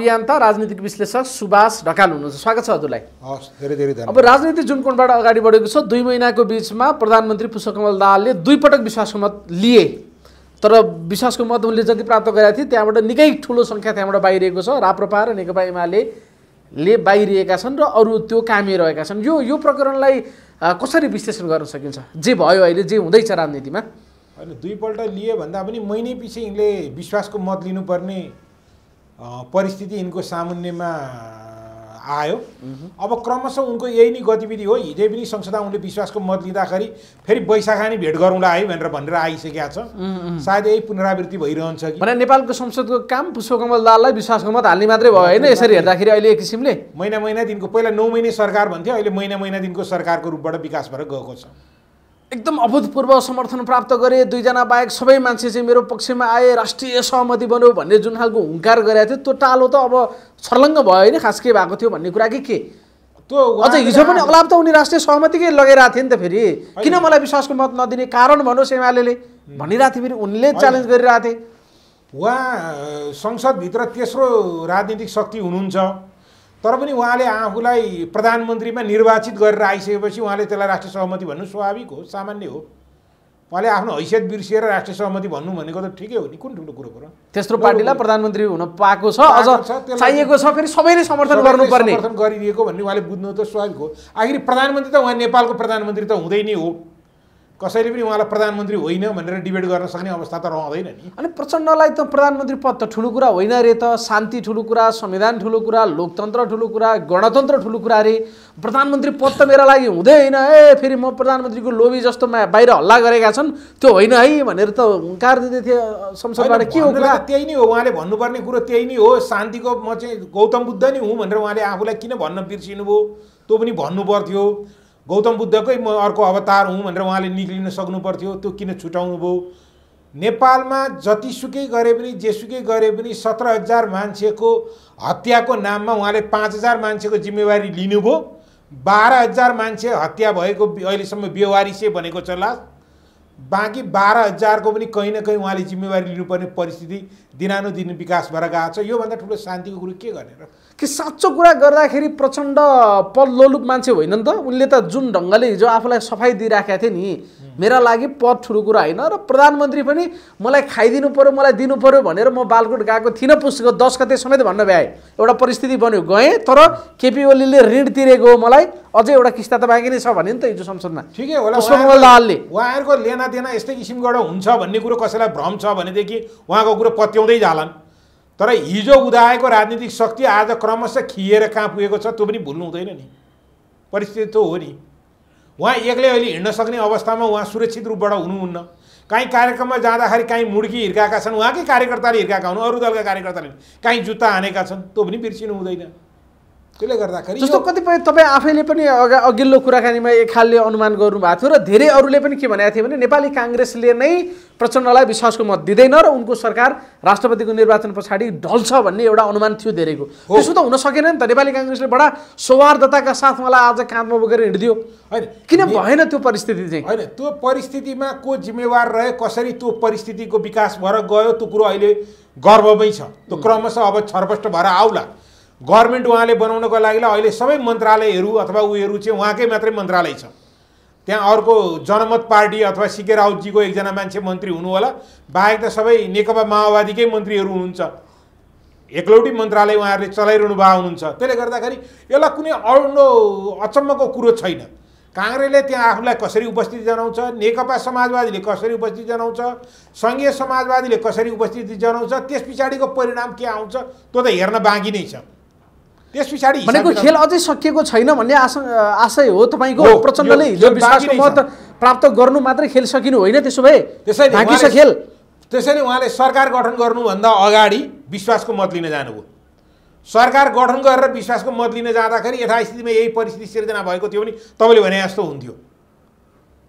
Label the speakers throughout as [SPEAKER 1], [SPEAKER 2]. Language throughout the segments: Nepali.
[SPEAKER 1] अभियान्त राजनीतिक विश्लेषक सुभाष ढकाल हुनुहुन्छ स्वागत छ हजुरलाई
[SPEAKER 2] हस् धेरै धेरै धन्यवाद अब
[SPEAKER 1] राजनीति जुन कोणबाट अगाडि बढेको छ दुई महिनाको बिचमा प्रधानमन्त्री पुष्पकमल दाहालले दुईपटक विश्वासको मत लिए तर विश्वासको मत उनले जति प्राप्त गरेका थिए त्यहाँबाट निकै ठुलो सङ्ख्या त्यहाँबाट बाहिरिएको छ राप्रपा र नेकपा एमाले ले बाहिरिएका छन् र अरू त्यो कामी रहेका छन् यो यो प्रकरणलाई कसरी विश्लेषण गर्न सकिन्छ जे भयो अहिले जे हुँदैछ राजनीतिमा
[SPEAKER 2] होइन दुईपल्ट लिए भन्दा पनि महिनै पछि यिनले विश्वासको मत लिनुपर्ने परिस्थिति यिनको सामान्यमा आयो अब क्रमशः उनको यही नै गतिविधि हो हिजै पनि संसदमा उनले विश्वासको मत लिँदाखेरि फेरि वैशाखा नै भेट गरौँला है भनेर भनेर आइसकेका छ सायद यही पुनरावृत्ति भइरहन्छ कि भने नेपालको संसदको काम
[SPEAKER 1] पुष्पकमल दाललाई विश्वासको मत हाल्ने
[SPEAKER 2] मात्रै भयो होइन यसरी हेर्दाखेरि अहिले एक किसिमले महिना महिना दिनको पहिला नौ महिना सरकार भन्थ्यो अहिले महिना महिना दिनको
[SPEAKER 1] सरकारको रूपबाट विकास भएर गएको छ एकदम अभूतपूर्व समर्थन प्राप्त गरे दुईजना बाहेक सबै मान्छे चाहिँ मेरो पक्षमा आए राष्ट्रिय सहमति बन्यो भन्ने जुन खालको हुङ्कार गरेको थियो त्यो टालो त अब छर्लङ्ग भयो होइन खास के भएको थियो भन्ने कुरा कि के त्यो अझ हिजो पनि अलाप त उनी राष्ट्रिय सहमतिकै लगाइरहेको थिए नि त फेरि किन मलाई विश्वासको मत नदिने कारण भनोस् एमाले भनिरहेको थिएँ फेरि उनले च्यालेन्ज गरिरहेको थिए उहाँ संसदभित्र तेस्रो
[SPEAKER 2] राजनीतिक शक्ति हुनुहुन्छ तर पनि उहाँले आफूलाई प्रधानमन्त्रीमा निर्वाचित गरेर आइसकेपछि उहाँले त्यसलाई राष्ट्रिय सहमति भन्नु स्वाभाविक हो सामान्य हो उहाँले आफ्नो हैसियत बिर्सिएर राष्ट्रिय सहमति भन्नु भनेको त ठिकै हो नि कुन ठुलो कुरो कुरो त्यस्तो पार्टीलाई प्रधानमन्त्री हुन पाएको छ अझ चाहिएको छ
[SPEAKER 1] फेरि सबैले समर्थन गर्नुपर्ने समर्थन
[SPEAKER 2] गरिदिएको भन्ने उहाँले बुझ्नु त स्वाभाविक हो आखिर प्रधानमन्त्री त उहाँ नेपालको प्रधानमन्त्री त हुँदै नै हो कसैले पनि उहाँलाई प्रधानमन्त्री होइन भनेर डिबेट गर्न
[SPEAKER 1] सक्ने अवस्था त रहँदैन नि अनि प्रचण्डलाई त प्रधानमन्त्री पद त ठुलो कुरा होइन रे त शान्ति ठुलो कुरा संविधान ठुलो कुरा लोकतन्त्र ठुलो कुरा गणतन्त्र ठुलो कुरा रे प्रधानमन्त्री पद त मेरा लागि हुँदै होइन ए फेरि म प्रधानमन्त्रीको लोभी जस्तो बाहिर हल्ला गरेका छन् त्यो होइन है भनेर त हुङ्कार दिँदै थिए संसदबाट के हो कुरा त्यही नै हो उहाँले भन्नुपर्ने कुरो त्यही नै हो शान्तिको म
[SPEAKER 2] चाहिँ गौतम बुद्ध नै हुँ भनेर उहाँले आफूलाई किन भन्न बिर्सिनुभयो त्यो पनि भन्नु पर्थ्यो गौतम बुद्धकै म अर्को अवतार हुँ भनेर उहाँले निक्लिन सक्नु पर्थ्यो त्यो किन छुट्याउनु भयो नेपालमा जतिसुकै गरे पनि जेसुकै गरे पनि सत्र हजार मान्छेको हत्याको नाममा उहाँले पाँच हजार मान्छेको जिम्मेवारी लिनुभयो बाह्र हजार मान्छे हत्या भएको अहिलेसम्म बेवारिसे भनेको छ लास्ट बाँकी बाह्र हजारको पनि कहीँ न कहीँ उहाँले जिम्मेवारी लिनुपर्ने परिस्थिति दिनानुदिन विकास भएर गएको छ योभन्दा ठुलो शान्तिको कुरो के गर्ने र
[SPEAKER 1] कि साँचो कुरा गर्दाखेरि प्रचण्ड पल्लोलुप मान्छे होइन नि त उनले त जुन ढङ्गले हिजो आफूलाई सफाइ दिइराखेका थिए नि मेरा लागि पद ठुलो कुरा होइन र प्रधानमन्त्री पनि मलाई खाइदिनु पऱ्यो मलाई दिनु पऱ्यो भनेर म बालकोट गएको थिइनँ पुस्तको दस गते समेत भन्न भ्याएँ एउटा परिस्थिति बन्यो गएँ तर केपी ओलीले ऋण तिरेको हो मलाई अझै एउटा किस्ता त बाँकी नै छ भने नि त हिजो संसदमा ठिकै होला दाहालले उहाँहरूको लेना देना यस्तै किसिमबाट हुन्छ भन्ने कुरो
[SPEAKER 2] कसैलाई भ्रम छ भनेदेखि उहाँको कुरो पत्याउँदै जालान् तर हिजो उदाएको राजनीतिक शक्ति आज क्रमशः खिएर कहाँ पुगेको छ त्यो पनि भुल्नु हुँदैन नि परिस्थिति त हो नि उहाँ एक्लै अहिले हिँड्न सक्ने अवस्थामा उहाँ सुरक्षित रूपबाट हुनुहुन्न काहीँ कार्यक्रममा जाँदाखेरि काहीँ मुड्की हिर्काएका छन् उहाँकै कार्यकर्ताले हिर्काएका हुन् अरू दलका कार्यकर्ताले काहीँ जुत्ता हानेका छन् त्यो पनि बिर्सिनु हुँदैन त्यसले गर्दाखेरि जस्तो
[SPEAKER 1] कतिपय तपाईँ आफैले पनि अघि अघिल्लो कुराकानीमा एक खालले अनुमान गर्नुभएको थियो र धेरै अरूले पनि के भनेको थियो भने नेपाली काङ्ग्रेसले नै प्रचण्डलाई विश्वासको मत दिँदैन र उनको सरकार राष्ट्रपतिको निर्वाचन पछाडि ढल्छ भन्ने एउटा अनुमान थियो धेरैको त्यसो त हुन सकेन नि त नेपाली काङ्ग्रेसले बडा सौहार्दताका साथ मलाई आज काँधमा बोकेर हिँडिदियो होइन किन भएन त्यो परिस्थिति चाहिँ होइन त्यो परिस्थितिमा को जिम्मेवार रह्यो कसरी त्यो
[SPEAKER 2] परिस्थितिको विकास भएर गयो त्यो कुरो अहिले गर्वमै छ त्यो क्रमशः अब छरपष्ट भएर आउला गभर्मेन्ट उहाँले बनाउनको लागि अहिले सबै मन्त्रालयहरू अथवा उयोहरू चाहिँ उहाँकै मात्रै मन्त्रालय छ त्यहाँ अर्को जनमत पार्टी अथवा सिके राउतजीको एकजना मान्छे मन्त्री हुनु होला बाहेक त सबै नेकपा माओवादीकै मन्त्रीहरू हुनुहुन्छ एकलौटी मन्त्रालय उहाँहरूले चलाइरहनु भएको हुनुहुन्छ त्यसले गर्दाखेरि यसलाई कुनै अरू अचम्मको कुरो छैन काङ्ग्रेसले त्यहाँ आफूलाई कसरी उपस्थिति जनाउँछ नेकपा समाजवादीले कसरी उपस्थिति जनाउँछ सङ्घीय समाजवादीले कसरी उपस्थिति जनाउँछ त्यस पछाडिको परिणाम के आउँछ त्यो त हेर्न बाँकी नै छ त्यस पछाडि
[SPEAKER 1] भनेको खेल अझै सकिएको छैन भन्ने आशा आशय हो तपाईँको प्रचण्डले हिजो विश्वासको मत प्राप्त गर्नु मात्रै खेल सकिनु होइन त्यसो भए त्यसै छ खेल
[SPEAKER 2] त्यसैले उहाँले सरकार गठन गर्नुभन्दा अगाडि विश्वासको मत लिन जानुभयो सरकार गठन गरेर विश्वासको मत लिन जाँदाखेरि यथास्थितिमा यही परिस्थिति सिर्जना भएको थियो भने तपाईँले भने
[SPEAKER 1] जस्तो हुन्थ्यो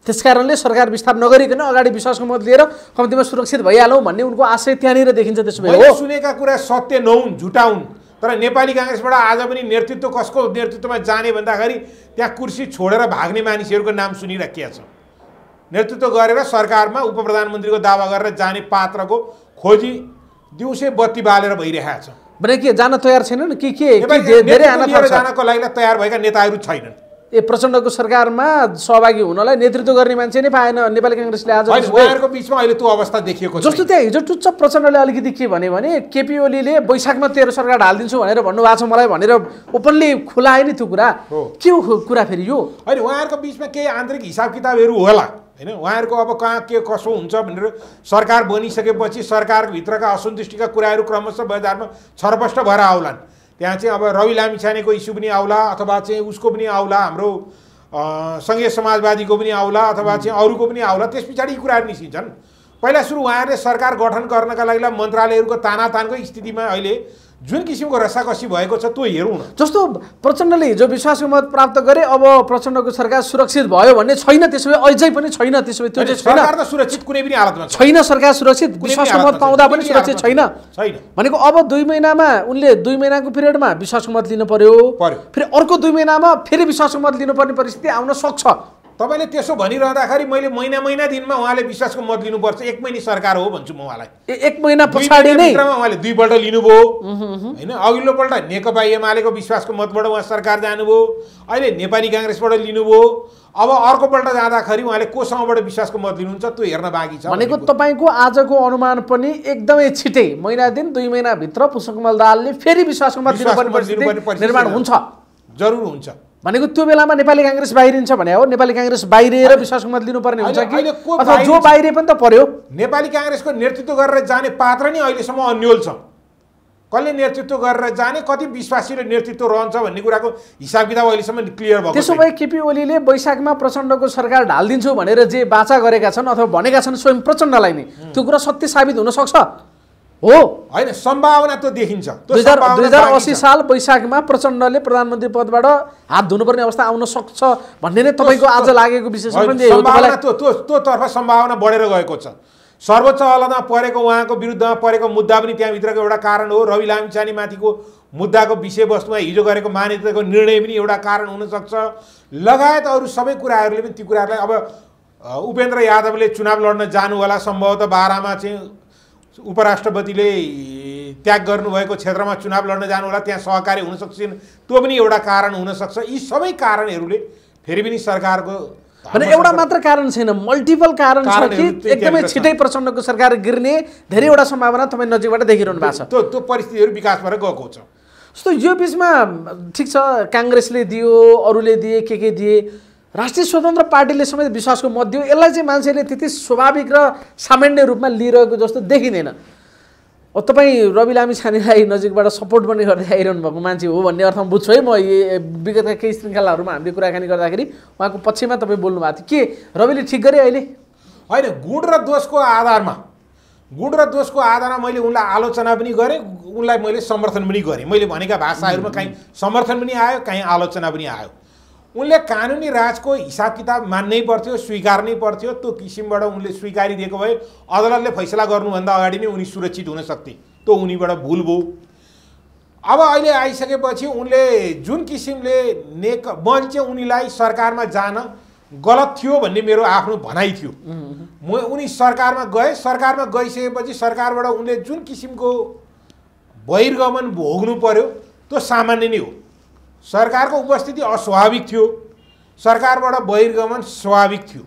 [SPEAKER 1] त्यस कारणले सरकार विस्तार नगरिकन अगाडि विश्वासको मत लिएर कम्तीमा सुरक्षित भइहालौँ भन्ने उनको आशय त्यहाँनिर देखिन्छ त्यसो भए सुनेका कुरा सत्य नहुन् झुटाउन्
[SPEAKER 2] तर नेपाली काङ्ग्रेसबाट आज पनि नेतृत्व कसको नेतृत्वमा जाने भन्दाखेरि त्यहाँ कुर्सी छोडेर भाग्ने मानिसहरूको नाम सुनिराखिया छ नेतृत्व गरेर सरकारमा उप प्रधानमन्त्रीको दावा गरेर जाने पात्रको खोजी दिउँसै बत्ती बालेर भइरहेको छ भने के जान तयार
[SPEAKER 1] छैनन् कि के जानको लागि तयार भएका नेताहरू छैनन् ए प्रचण्डको सरकारमा सहभागी हुनलाई नेतृत्व गर्ने मान्छे नै पाएन नेपाली काङ्ग्रेसले आज उहाँहरूको बिचमा अहिले त्यो अवस्था देखिएको जस्तो त्यहाँ हिजो टुच्च प्रचण्डले अलिकति के भन्यो भने केपी ओलीले बैशाखमा तेरो सरकार हालिदिन्छु भनेर भन्नुभएको छ मलाई भनेर ओपनली खुलाए नि त्यो कुरा के कुरा फेरि यो
[SPEAKER 2] होइन उहाँहरूको बिचमा केही आन्तरिक हिसाब किताबहरू होला होइन उहाँहरूको अब कहाँ के कसो हुन्छ भनेर सरकार बनिसकेपछि सरकारभित्रका असन्तुष्टिका कुराहरू क्रमशः बजारमा छरपष्ट भएर आउलान् त्यहाँ चाहिँ अब रवि लामिछानेको इस्यु पनि आउला अथवा चाहिँ उसको पनि आउला हाम्रो सङ्घीय समाजवादीको पनि आउला अथवा चाहिँ अरूको पनि आउला त्यस पछाडि यी कुराहरू निस्किन्छन् पहिला सुरु उहाँहरूले सरकार गठन गर्नका लागि मन्त्रालयहरूको तानातानको स्थितिमा अहिले जुन किसिमको रसाकसी भएको छ त्यो हेरौँ न
[SPEAKER 1] जस्तो प्रचण्डले हिजो विश्वासको मत प्राप्त गरे अब प्रचण्डको सरकार सुरक्षित भयो भन्ने छैन त्यसो भए अझै पनि छैन त्यसो भए त्यो सरकार
[SPEAKER 2] त सुरक्षित कुनै पनि हालतमा
[SPEAKER 1] छैन सरकार सुरक्षित विश्वासको मत पाउँदा पनि सुरक्षित छैन छैन भनेको अब दुई महिनामा उनले दुई महिनाको पिरियडमा विश्वासको मत लिनु पर्यो फेरि अर्को दुई महिनामा फेरि विश्वासको मत लिनुपर्ने परिस्थिति आउन सक्छ तपाईँले त्यसो भनिरहँदाखेरि
[SPEAKER 2] मैले महिना महिना दिनमा उहाँले विश्वासको मत लिनुपर्छ एक महिना सरकार हो भन्छु म उहाँलाई
[SPEAKER 1] एक महिना पछाडि उहाँले
[SPEAKER 2] दुईपल्ट लिनुभयो होइन अघिल्लोपल्ट नेकपा एमालेको विश्वासको मतबाट उहाँ सरकार जानुभयो अहिले नेपाली काङ्ग्रेसबाट लिनुभयो अब अर्कोपल्ट जाँदाखेरि उहाँले
[SPEAKER 1] कोसँगबाट विश्वासको मत लिनुहुन्छ
[SPEAKER 2] त्यो हेर्न बाँकी
[SPEAKER 1] छ भनेको तपाईँको आजको अनुमान पनि एकदमै छिटै महिना दिन दुई महिनाभित्र पुष्पकमल दालले फेरि विश्वासको मत निर्माण हुन्छ जरुर हुन्छ भनेको त्यो बेलामा नेपाली काङ्ग्रेस बाहिरिन्छ भने हो नेपाली काङ्ग्रेस बाहिरिएर विश्वासको मत लिनुपर्ने हुन्छ कि अथवा जो बाहिर पनि त पर्यो नेपाली
[SPEAKER 2] काङ्ग्रेसको नेतृत्व गरेर जाने पात्र नै अहिलेसम्म अन्यल छ कसले नेतृत्व गरेर जाने कति विश्वासी र नेतृत्व रहन्छ भन्ने कुराको हिसाब किताब अहिलेसम्म क्लियर भयो त्यसो
[SPEAKER 1] भए केपी ओलीले वैशाखमा प्रचण्डको सरकार ढालिदिन्छु भनेर जे बाचा गरेका छन् अथवा भनेका छन् स्वयं प्रचण्डलाई नै त्यो कुरा सत्य साबित हुनसक्छ हो होइन सम्भावना त देखिन्छ दुई हजार अस्सी साल वैशाखमा प्रचण्डले प्रधानमन्त्री पदबाट हात धुनुपर्ने अवस्था आउन सक्छ भन्ने नै तपाईँको आज लागेको विशेष त्यो तर्फ सम्भावना बढेर गएको छ सर्वोच्च
[SPEAKER 2] अदालतमा परेको उहाँको विरुद्धमा परेको मुद्दा पनि त्यहाँभित्रको एउटा कारण हो रवि लामिचानीमाथिको मुद्दाको विषयवस्तुमा हिजो गरेको मान्यताको निर्णय पनि एउटा कारण हुनसक्छ लगायत अरू सबै कुराहरूले पनि ती कुराहरूलाई अब उपेन्द्र यादवले चुनाव लड्न जानु होला सम्भवतः बाह्रमा चाहिँ उपराष्ट्रपतिले त्याग गर्नुभएको क्षेत्रमा चुनाव लड्न जानु होला त्यहाँ सहकारी हुन सक्छन् त्यो पनि एउटा कारण हुनसक्छ यी सबै कारणहरूले फेरि पनि
[SPEAKER 1] सरकारको भने एउटा मात्र कारण छैन मल्टिपल कारण छ कि एकदमै छिटै प्रचण्डको सरकार गिर्ने धेरैवटा सम्भावना तपाईँ नजिकबाट देखिरहनु भएको छ त्यो त्यो परिस्थितिहरू विकास भएर गएको छ जस्तो यो बिचमा ठिक छ काङ्ग्रेसले दियो अरूले दिए के के दिए राष्ट्रिय स्वतन्त्र पार्टीले समेत विश्वासको मत दियो यसलाई चाहिँ मान्छेले त्यति स्वाभाविक र सामान्य रूपमा लिइरहेको जस्तो देखिँदैन अब तपाईँ रवि लामी छानेलाई नजिकबाट सपोर्ट पनि गर्दै आइरहनु भएको मान्छे हो भन्ने अर्थमा बुझ्छु है म विगतका केही श्रृङ्खलाहरूमा हामीले कुराकानी गर्दाखेरि उहाँको पक्षमा तपाईँ बोल्नु भएको थियो के रविले ठिक गरे अहिले होइन गुण र दोषको आधारमा
[SPEAKER 2] गुण र दोषको आधारमा मैले उनलाई आलोचना पनि गरेँ उनलाई मैले समर्थन पनि गरेँ मैले भनेका भाषाहरूमा काहीँ समर्थन पनि आयो काहीँ आलोचना पनि आयो उनले कानुनी राजको हिसाब किताब मान्नै पर्थ्यो स्वीकार्नै पर्थ्यो त्यो किसिमबाट उनले स्वीकारिदिएको भए अदालतले फैसला गर्नुभन्दा अगाडि नै उनी सुरक्षित हुन सक्थे त्यो उनीबाट भुल भयो अब अहिले आइसकेपछि उनले जुन किसिमले नेक चाहिँ उनीलाई सरकारमा जान गलत थियो भन्ने मेरो आफ्नो भनाइ थियो म उनी सरकारमा गए सरकारमा गइसकेपछि सरकारबाट उनले जुन किसिमको बहिर्गमन भोग्नु पर्यो त्यो सामान्य नै हो सरकारको उपस्थिति अस्वाभाविक थियो सरकारबाट बहिर्गमन स्वाभाविक थियो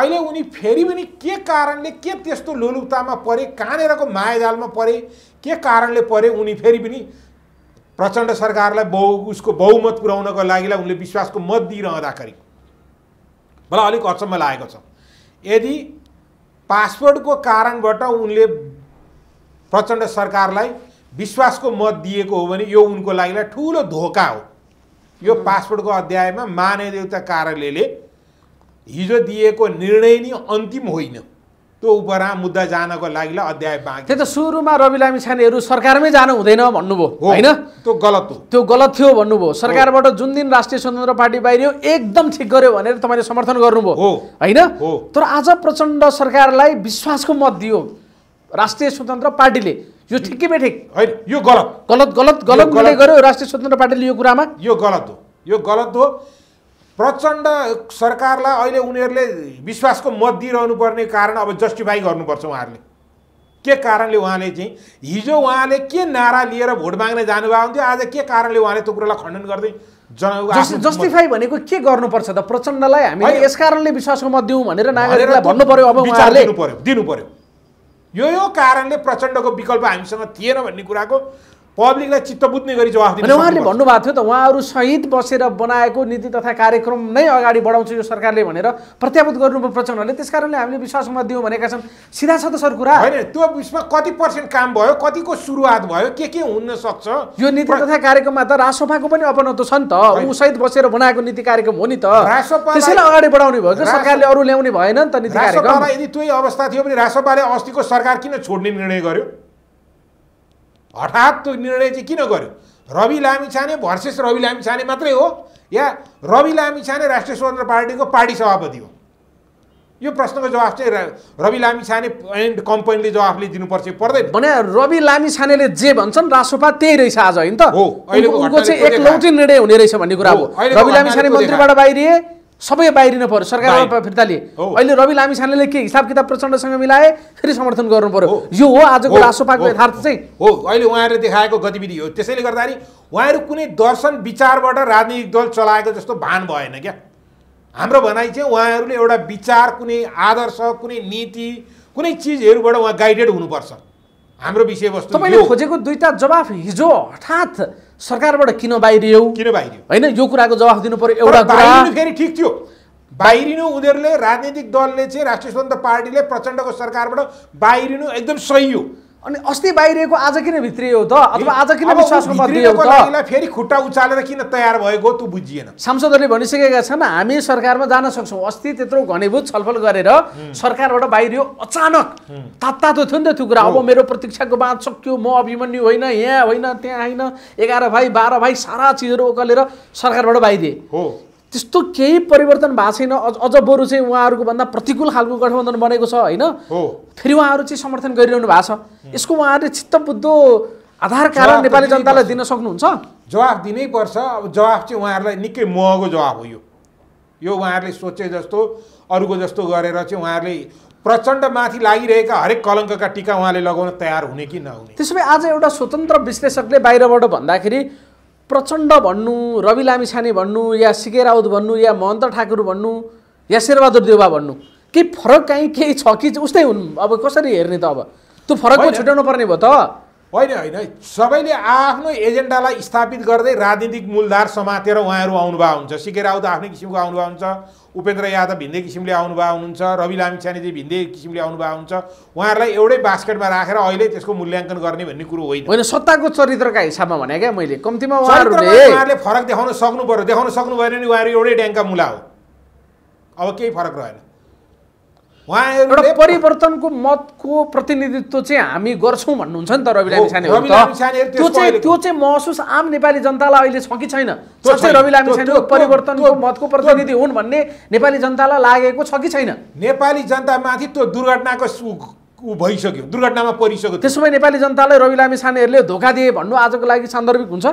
[SPEAKER 2] अहिले उनी फेरि पनि के कारणले के त्यस्तो लोलुपतामा परे कहाँनिरको मायाजालमा परे के कारणले परे उनी फेरि पनि प्रचण्ड सरकारलाई बहु उसको बहुमत पुर्याउनको लागि उनले विश्वासको मत दिइरहँदाखेरि मलाई अलिक अचम्म लागेको छ यदि पासपोर्टको कारणबाट उनले प्रचण्ड सरकारलाई विश्वासको मत दिएको हो भने यो उनको लागि ठुलो धोका हो यो पासपोर्टको अध्यायमा मानदेउता कार्यालयले हिजो दिएको निर्णय नि अन्तिम होइन त्यो उपरा मुद्दा जानको लागि अध्याय बाँकी
[SPEAKER 1] त्यही त सुरुमा रवि लामी छानेहरू सरकारमै जानु हुँदैन भन्नुभयो होइन त्यो गलत हो त्यो गलत थियो भन्नुभयो सरकारबाट जुन दिन राष्ट्रिय स्वतन्त्र पार्टी बाहिरियो एकदम ठिक गर्यो भनेर तपाईँले समर्थन गर्नुभयो हो होइन तर आज प्रचण्ड सरकारलाई विश्वासको मत दियो राष्ट्रिय स्वतन्त्र पार्टीले यो ठिक कि बेठिक होइन यो गलत गलत गलत गलत गलत गर्यो
[SPEAKER 2] राष्ट्रिय स्वतन्त्र पार्टीले यो कुरामा यो गलत हो यो गलत हो प्रचण्ड सरकारलाई अहिले उनीहरूले विश्वासको मत दिइरहनु पर्ने कारण अब जस्टिफाई गर्नुपर्छ उहाँहरूले के कारणले उहाँले चाहिँ हिजो उहाँले के नारा लिएर भोट माग्न जानुभएको हुन्थ्यो आज के कारणले उहाँले त्यो कुरालाई खण्डन गर्दै जन जस्टिफाई भनेको के गर्नुपर्छ त प्रचण्डलाई
[SPEAKER 1] हामीले यस कारणले विश्वासको मत दिउँ भनेर नागरिकलाई भन्नु पर्यो अब दिनु दिनु पर्यो
[SPEAKER 2] यो यो कारणले प्रचण्डको विकल्प हामीसँग थिएन भन्ने कुराको पब्लिकलाई चित्त बुझ्ने गरी
[SPEAKER 1] जवाफ दिनु उहाँहरूले भन्नुभएको थियो त उहाँहरू सहित बसेर बनाएको नीति तथा कार्यक्रम नै अगाडि बढाउँछ यो सरकारले भनेर प्रत्याभूत गर्नुभयो प्रचण्डले त्यस कारणले हामीले विश्वासमा दियौँ भनेका छन् सिधा छ त सर कुरा होइन त्यो उसमा कति पर्सेन्ट काम भयो कतिको सुरुवात भयो के के हुन सक्छ यो नीति तथा कार्यक्रममा त राजसभाको पनि अपनत्व छ नि त ऊ सहित बसेर बनाएको नीति कार्यक्रम हो नि त त्यसैलाई अगाडि बढाउने भयो कि सरकारले अरू ल्याउने भएन नि त नीति कार्यक्रम
[SPEAKER 2] यदि त्यही अवस्था थियो भने राजसभाले अस्तिको सरकार किन छोड्ने निर्णय गर्यो हठात त्यो निर्णय चाहिँ किन गर्यो रवि लामिछाने भर्सेस रवि लामिछाने मात्रै हो या रवि लामिछाने राष्ट्रिय स्वतन्त्र पार्टीको पार्टी सभापति हो यो प्रश्नको जवाफ चाहिँ रवि लामिछाने एन्ड
[SPEAKER 1] कम्पनीले जवाफले दिनुपर्छ पर्दैन भने रवि लामिछानेले जे भन्छन् रासोपा त्यही रहेछ आज होइन त हो चाहिँ एकलौटी निर्णय हुने रहेछ भन्ने कुरा हो रवि लामिछाने मन्त्रीबाट बाहिरिए सबै बाहिरिनु पऱ्यो सरकारमा फिर्ता लिए अहिले रवि लामिछानेले के हिसाब किताब प्रचण्डसँग मिलाए फेरि समर्थन गर्नु पर्यो यो हो आजको रासोपाको यथार्थ चाहिँ
[SPEAKER 2] हो अहिले उहाँहरूले देखाएको गतिविधि हो त्यसैले गर्दाखेरि उहाँहरू कुनै दर्शन विचारबाट राजनीतिक दल चलाएको जस्तो भान भएन क्या हाम्रो भनाइ चाहिँ उहाँहरूले एउटा विचार कुनै आदर्श कुनै नीति कुनै चिजहरूबाट
[SPEAKER 1] उहाँ गाइडेड हुनुपर्छ हाम्रो विषयवस्तु तपाईँले खोजेको दुईवटा जवाफ हिजो हठात सरकारबाट किन बाहिरियो किन बाहिरियो होइन यो कुराको जवाफ दिनु पर्यो एउटा कुरा फेरि ठिक थियो
[SPEAKER 2] बाहिरिनु उनीहरूले राजनीतिक दलले चाहिँ राष्ट्रिय स्वतन्त्र पार्टीले प्रचण्डको सरकारबाट बाहिरिनु एकदम सही हो अनि अस्ति बाहिरिएको आज किन भित्रियो त अथवा आज किन विश्वासको मत त फेरि खुट्टा उचालेर किन तयार भएको त बुझिएन
[SPEAKER 1] सांसदहरूले भनिसकेका छन् हामी सरकारमा जान सक्छौँ अस्ति त्यत्रो घनीभूत छलफल गरेर सरकारबाट बाहिरियो अचानक तात्तातो थियो नि त त्यो कुरा अब मेरो प्रतीक्षाको बाँध सक्यो म अभिमन्यु होइन यहाँ होइन त्यहाँ होइन एघार भाइ बाह्र भाइ सारा चिजहरू ओकलेर सरकारबाट बाहिरिए हो त्यस्तो केही परिवर्तन भएको छैन अझ अझ बरु चाहिँ उहाँहरूको भन्दा प्रतिकूल खालको गठबन्धन बनेको छ होइन फेरि उहाँहरू चाहिँ समर्थन गरिरहनु भएको छ यसको उहाँहरूले चित्तबुद्धो आधार कारण नेपाली जनतालाई दिन सक्नुहुन्छ
[SPEAKER 2] जवाफ दिनैपर्छ अब जवाफ चाहिँ उहाँहरूलाई निकै महँगो जवाफ हो यो उहाँहरूले सोचे जस्तो अरूको जस्तो गरेर चाहिँ उहाँहरूले माथि लागिरहेका हरेक
[SPEAKER 1] कलङ्कका टिका उहाँले लगाउन तयार हुने कि नहुने त्यसो भए आज एउटा स्वतन्त्र विश्लेषकले बाहिरबाट भन्दाखेरि प्रचण्ड भन्नु रवि लामिछाने भन्नु या सिके राउत भन्नु या महन्त ठाकुर भन्नु या शेरबहादुर देवा भन्नु केही फरक काहीँ केही छ कि उस्तै हुन् अब कसरी हेर्ने त अब त्यो फरक छुट्याउनु पर्ने भयो त होइन होइन सबैले आफ्नो एजेन्डालाई
[SPEAKER 2] स्थापित गर्दै राजनीतिक मूलधार समातेर उहाँहरू आउनुभएको हुन्छ सिके राउत आफ्नै किसिमको आउनुभएको हुन्छ उपेन्द्र यादव भिन्दै किसिमले आउनुभएको हुनुहुन्छ रवि लामिछानेजी भिन्दै किसिमले आउनुभएको हुन्छ उहाँहरूलाई एउटै बास्केटमा राखेर अहिले त्यसको मूल्याङ्कन गर्ने भन्ने कुरो
[SPEAKER 1] होइन होइन सत्ताको चरित्रका हिसाबमा भने क्या मैले कम्तीमा उहाँहरूले
[SPEAKER 2] फरक देखाउन सक्नु पऱ्यो देखाउन सक्नु भएन भने उहाँहरू एउटै ड्याङ्का मुला हो अब केही फरक रहेन
[SPEAKER 1] एउटा परिवर्तनको मतको प्रतिनिधित्व चाहिँ हामी गर्छौँ भन्नुहुन्छ नि त रवि लामी त्यो चाहिँ त्यो चाहिँ महसुस आम नेपाली जनतालाई अहिले छ कि छैन रवि लामिछाने परिवर्तनको मतको प्रतिनिधि हुन् भन्ने नेपाली जनतालाई लागेको छ कि छैन नेपाली जनतामाथि त्यो दुर्घटनाको ऊ भइसक्यो दुर्घटनामा परिसक्यो त्यसो भए नेपाली जनतालाई रवि लामिछानेहरूले धोका दिए भन्नु आजको लागि सान्दर्भिक हुन्छ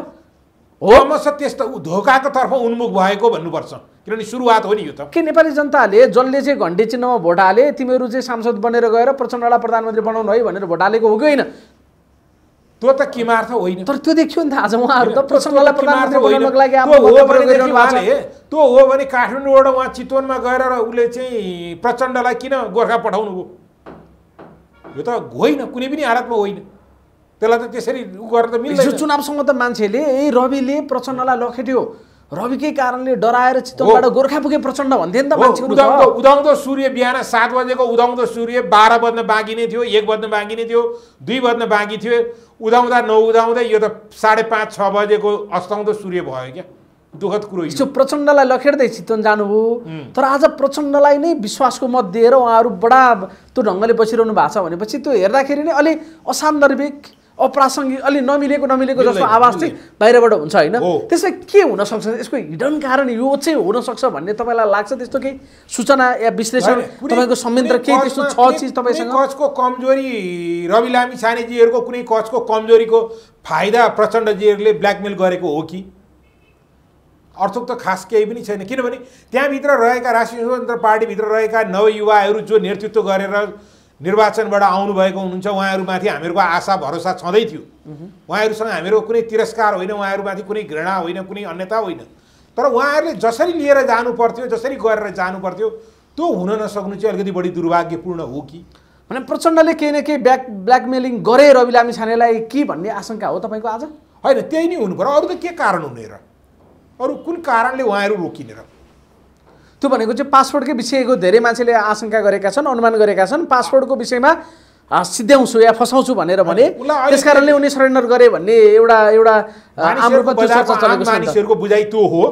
[SPEAKER 1] हो म त्यस्तो धोकाको तर्फ उन्मुख भएको भन्नुपर्छ
[SPEAKER 2] किनभने सुरुवात हो नि यो त
[SPEAKER 1] के नेपाली जनताले जसले चाहिँ घन्टे चिन्हमा भोट हाले तिमीहरू चाहिँ सांसद बनेर गएर प्रचण्डलाई प्रधानमन्त्री बनाउनु है भनेर भोट हालेको हो कि होइन त्यो त किमार्थ होइन तर त्यो देखियो नि त आज उहाँहरू त प्रचण्डलाई त्यो हो भने काठमाडौँबाट उहाँ
[SPEAKER 2] चितवनमा गएर उसले चाहिँ प्रचण्डलाई किन गोर्खा पठाउनु हो यो त होइन कुनै पनि हालतमा होइन त्यसलाई त त्यसरी उ गरेर त मिल्दैन
[SPEAKER 1] चुनावसँग त मान्छेले ए रविले प्रचण्डलाई लखेट्यो रविकै कारणले डराएर चितवनबाट गोर्खा पुगे प्रचण्ड भन्थे नि त मान्छे उदाउँदो
[SPEAKER 2] उदाउँदो सूर्य बिहान सात बजेको उदाउँदो सूर्य बाह्र बज्न बाँकी नै थियो एक बज्न बाँकी नै थियो दुई बज्न बाँकी थियो उदाउँदा नउदाउँदै यो त साढे पाँच छ बजेको अस्ताउँदो सूर्य भयो क्या दुःखद कुरो
[SPEAKER 1] हिजो प्रचण्डलाई लखेट्दै चितवन जानुभयो तर आज प्रचण्डलाई नै विश्वासको मत दिएर उहाँहरू बडा त्यो ढङ्गले बसिरहनु भएको छ भनेपछि त्यो हेर्दाखेरि नै अलि असान्दर्भिक अप्रासङ्गिक अलि नमिलेको नमिलेको जस्तो आवाज चाहिँ बाहिरबाट हुन्छ होइन त्यसमा के हुनसक्छ यसको हिडन कारण यो चाहिँ हुनसक्छ भन्ने तपाईँलाई लाग्छ त्यस्तो केही सूचना या विश्लेषण तपाईँको संयन्त्र केही त्यस्तो छ चिज तपाईँसँग कचको कमजोरी
[SPEAKER 2] रवि लामी छानेजीहरूको कुनै कचको कमजोरीको फाइदा प्रचण्डजीहरूले ब्ल्याकमेल गरेको हो कि अर्थोक त खास केही पनि छैन किनभने त्यहाँभित्र रहेका राष्ट्रिय स्वतन्त्र पार्टीभित्र रहेका नवयुवाहरू जो नेतृत्व गरेर निर्वाचनबाट आउनुभएको हुनुहुन्छ उहाँहरूमाथि हामीहरूको आशा भरोसा छँदै थियो उहाँहरूसँग हामीहरूको कुनै तिरस्कार होइन उहाँहरूमाथि कुनै घृणा होइन कुनै अन्यता होइन तर उहाँहरूले जसरी लिएर जानु पर्थ्यो जसरी गरेर
[SPEAKER 1] जानु पर्थ्यो त्यो हुन नसक्नु चाहिँ अलिकति बढी दुर्भाग्यपूर्ण हो कि भने प्रचण्डले केही न केही ब्याक ब्ल्याकमेलिङ गरे रवि लामी छानेलाई कि भन्ने आशंका हो तपाईँको आज होइन त्यही नै हुनु पऱ्यो अरू त के कारण हुने र अरू कुन कारणले उहाँहरू रोकिने र त्यो भनेको चाहिँ पासपोर्टकै विषयको धेरै मान्छेले आशंका गरेका छन् अनुमान गरेका छन् पासपोर्टको विषयमा सिद्ध्याउँछु या फसाउँछु भनेर भने त्यस कारणले उनी सरेन्डर गरे भन्ने एउटा एउटा आम मानिसहरूको
[SPEAKER 2] बुझाइ त्यो हो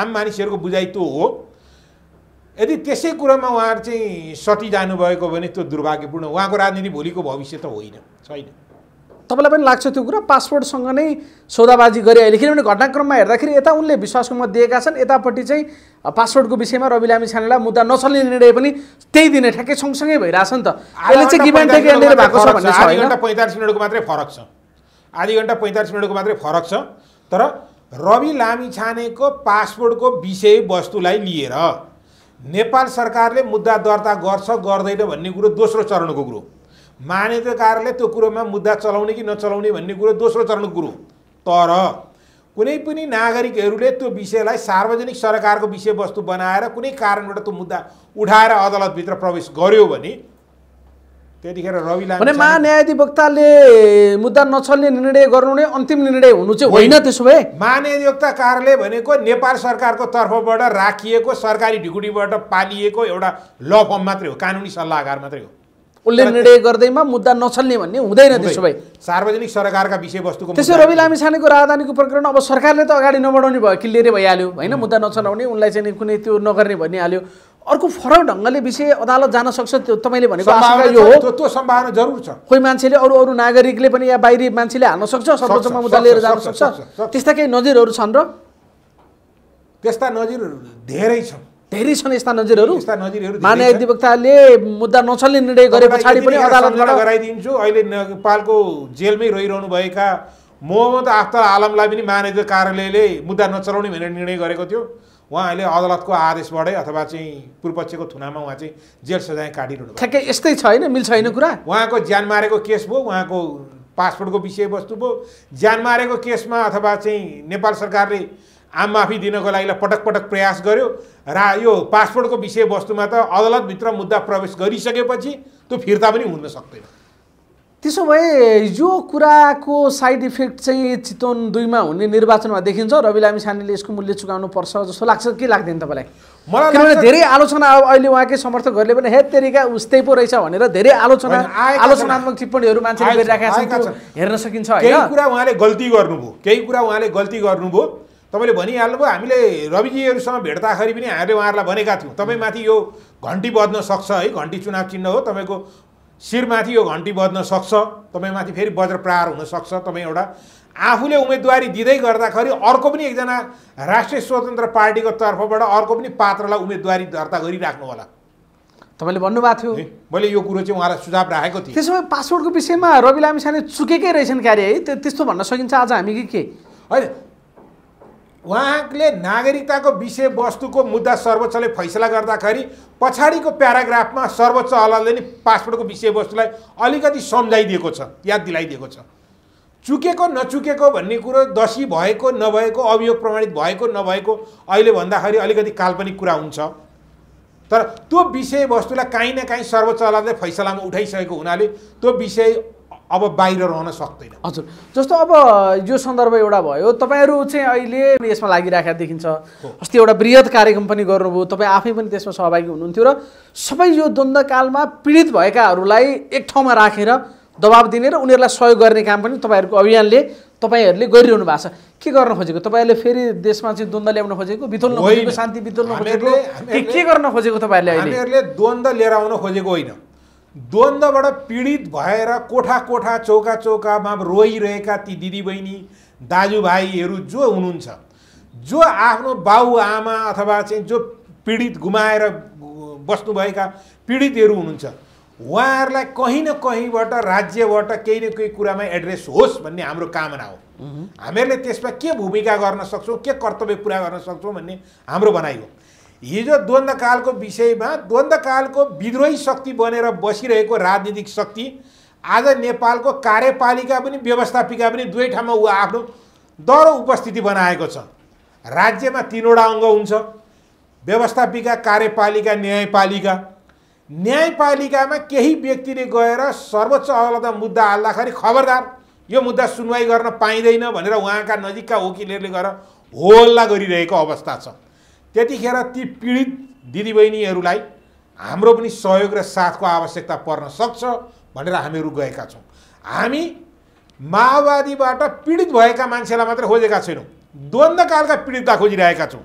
[SPEAKER 2] आम मानिसहरूको बुझाइ त्यो हो यदि त्यसै कुरामा उहाँहरू चाहिँ भएको भने त्यो दुर्भाग्यपूर्ण उहाँको राजनीति भोलिको भविष्य त होइन छैन
[SPEAKER 1] तपाईँलाई पनि लाग्छ त्यो कुरा पासपोर्टसँग नै सौदाबाजी गरे अहिले किनभने घटनाक्रममा हेर्दाखेरि यता उनले विश्वासको मत दिएका छन् यतापट्टि चाहिँ पासपोर्टको विषयमा रवि लामी छानेलाई मुद्दा नचल्ने निर्णय पनि त्यही दिने ठ्याक्कै सँगसँगै भइरहेछ नि त अहिले चाहिँ गिभ एन्ड टेक यहाँनिर भएको छ भन्ने आधी घन्टा
[SPEAKER 2] पैँतालिस मिनटको मात्रै फरक छ आधी घन्टा पैँतालिस मिनटको मात्रै फरक छ तर रवि लामी छानेको पासपोर्टको विषयवस्तुलाई लिएर नेपाल सरकारले मुद्दा दर्ता गर्छ गर्दैन भन्ने कुरो दोस्रो चरणको कुरो मान्यताकारले त्यो कुरोमा मुद्दा चलाउने कि नचलाउने भन्ने कुरो दोस्रो चरणको कुरो तर कुनै पनि नागरिकहरूले त्यो विषयलाई सार्वजनिक सरकारको विषयवस्तु बनाएर कुनै कारणबाट त्यो मुद्दा उठाएर अदालतभित्र प्रवेश गर्यो भने त्यतिखेर रवि भने
[SPEAKER 1] महान्यायाधिवक्ताले मुद्दा नचल्ने निर्णय गर्नु नै अन्तिम निर्णय हुनु चाहिँ होइन त्यसो भए कार्यालय भनेको नेपाल सरकारको तर्फबाट
[SPEAKER 2] राखिएको सरकारी ढिकुटीबाट पालिएको एउटा ल फर्म मात्रै हो कानुनी सल्लाहकार मात्रै हो उसले निर्णय गर्दैमा मुद्दा
[SPEAKER 1] नचल्ने भन्ने हुँदैन त्यसो भए सार्वजनिक सरकारका विषयवस्तुको त्यसो रवि लामिछानेको राजधानीको प्रकरण अब सरकारले त अगाडि नबढाउने भयो क्लियरै भइहाल्यो होइन मुद्दा नचलाउने उनलाई चाहिँ कुनै त्यो नगर्ने भनिहाल्यो अर्को फरक ढङ्गले विषय अदालत जान सक्छ त्यो तपाईँले भनेको यो हो
[SPEAKER 2] त्यो सम्भावना जरुर छ
[SPEAKER 1] कोही मान्छेले अरू अरू नागरिकले पनि या बाहिरी मान्छेले हाल्न सक्छ सर्वोच्चमा मुद्दा लिएर जान सक्छ त्यस्ता केही नजिरहरू छन् र त्यस्ता नजिरहरू धेरै छन् धेरै छन् यस्ता नजिरहरू मान्य अधिवक्ताले मुद्दा नचल्ने निर्णय गरे पछाडि पनि अदालतबाट
[SPEAKER 2] गराइदिन्छु अहिले नेपालको जेलमै रहिरहनु भएका मोहम्मद आफ्तार आलमलाई पनि महानगर कार्यालयले मुद्दा नचलाउने भनेर निर्णय गरेको थियो उहाँले अदालतको आदेशबाटै अथवा चाहिँ पूर्वपक्षको थुनामा उहाँ चाहिँ जेल सजाय काटिरहनु
[SPEAKER 1] ठ्याक्कै यस्तै छ होइन मिल्छ होइन कुरा उहाँको ज्यान
[SPEAKER 2] मारेको केस भयो उहाँको पासपोर्टको विषयवस्तु भयो ज्यान मारेको केसमा अथवा चाहिँ नेपाल सरकारले आम माफी दिनको लागि पटक पटक प्रयास गर्यो र यो पासपोर्टको विषयवस्तुमा त अदालतभित्र मुद्दा प्रवेश गरिसकेपछि त्यो फिर्ता पनि हुन सक्दैन
[SPEAKER 1] त्यसो भए यो कुराको साइड इफेक्ट चाहिँ चितवन दुईमा हुने निर्वाचनमा देखिन्छ रवि लामी सानेले यसको मूल्य चुकाउनु पर्छ जस्तो लाग्छ के लाग्दैन तपाईँलाई मलाई धेरै आलोचना अब अहिले उहाँकै समर्थकहरूले पनि हे तेरिका उस्तै पो रहेछ भनेर धेरै आलोचना आलोचनात्मक टिप्पणीहरू मान्छेले गरिराखेका छन् हेर्न सकिन्छ केही
[SPEAKER 2] कुरा उहाँले गल्ती गर्नुभयो केही कुरा उहाँले गल्ती गर्नुभयो तपाईँले भनिहाल्नु हामीले रविजीहरूसँग भेट्दाखेरि पनि हामीले उहाँहरूलाई भनेका थियौँ तपाईँमाथि यो घन्टी बज्न सक्छ है घन्टी चुनाव चिन्ह हो तपाईँको शिरमाथि यो घन्टी बज्न सक्छ तपाईँमाथि फेरि प्रहार हुनसक्छ तपाईँ एउटा आफूले उम्मेदवारी दिँदै गर्दाखेरि अर्को पनि एकजना राष्ट्रिय स्वतन्त्र पार्टीको तर्फबाट अर्को पनि पात्रलाई उम्मेदवारी दर्ता गरिराख्नु होला तपाईँले भन्नुभएको थियो मैले यो कुरो चाहिँ उहाँलाई सुझाव राखेको थिएँ त्यसो भए
[SPEAKER 1] पासपोर्टको विषयमा रवि लामिछाने चुकेकै रहेछन् क्यारे है त्यस्तो भन्न सकिन्छ आज हामी कि के होइन उहाँले नागरिकताको विषयवस्तुको मुद्दा सर्वोच्चले फैसला
[SPEAKER 2] गर्दाखेरि पछाडिको प्याराग्राफमा सर्वोच्च अदालतले नि पासपोर्टको विषयवस्तुलाई अलिकति सम्झाइदिएको छ याद दिलाइदिएको छ चुकेको नचुकेको भन्ने कुरो दसी भएको नभएको अभियोग प्रमाणित भएको नभएको अहिले भन्दाखेरि अलिकति काल्पनिक कुरा हुन्छ तर त्यो विषयवस्तुलाई काहीँ न काहीँ सर्वोच्च अदालतले फैसलामा उठाइसकेको हुनाले त्यो
[SPEAKER 1] विषय अब बाहिर रहन सक्दैन हजुर जस्तो अब यो सन्दर्भ एउटा भयो तपाईँहरू चाहिँ अहिले यसमा लागिराखेका देखिन्छ अस्ति एउटा वृहत कार्यक्रम पनि गर्नुभयो तपाईँ आफै पनि त्यसमा सहभागी हुनुहुन्थ्यो र सबै यो द्वन्द्वकालमा पीडित भएकाहरूलाई एक ठाउँमा राखेर दबाब दिने र उनीहरूलाई सहयोग गर्ने काम पनि तपाईँहरूको अभियानले तपाईँहरूले गरिरहनु भएको छ के गर्न खोजेको तपाईँहरूले फेरि देशमा चाहिँ द्वन्द्व ल्याउन खोजेको बितोल्नु खोजेको शान्ति बितुल्न खोजेको के गर्न खोजेको तपाईँहरूले
[SPEAKER 2] द्वन्द्व लिएर आउन खोजेको होइन
[SPEAKER 1] द्वन्द्वबाट पीडित भएर
[SPEAKER 2] कोठा कोठा चौका चौकामा रोइरहेका ती दिदीबहिनी दाजुभाइहरू जो हुनुहुन्छ जो आफ्नो बाउ आमा अथवा चाहिँ जो पीडित गुमाएर बस्नुभएका पीडितहरू हुनुहुन्छ उहाँहरूलाई कहीँ न कहीँबाट राज्यबाट केही न केही कुरामा एड्रेस होस् भन्ने हाम्रो कामना हो हामीहरूले त्यसमा के भूमिका गर्न सक्छौँ के कर्तव्य पुरा गर्न सक्छौँ भन्ने हाम्रो भनाइ हो हिजो द्वन्द्वकालको विषयमा द्वन्द्वकालको विद्रोही शक्ति बनेर बसिरहेको राजनीतिक शक्ति आज नेपालको कार्यपालिका पनि व्यवस्थापिका पनि दुवै ठाउँमा ऊ आफ्नो दह्रो उपस्थिति बनाएको छ राज्यमा तिनवटा अङ्ग हुन्छ व्यवस्थापिका कार्यपालिका न्यायपालिका न्यायपालिकामा केही व्यक्तिले गएर सर्वोच्च अदालतमा मुद्दा हाल्दाखेरि खबरदार यो मुद्दा सुनवाई गर्न पाइँदैन भनेर उहाँका नजिकका वकिलहरूले गएर होल्ला गरिरहेको अवस्था छ त्यतिखेर ती पीडित दिदीबहिनीहरूलाई हाम्रो पनि सहयोग र साथको आवश्यकता पर्न सक्छ भनेर हामीहरू गएका छौँ हामी माओवादीबाट पीडित भएका मान्छेलाई मात्र खोजेका छैनौँ द्वन्द्वकालका पीडितलाई खोजिरहेका छौँ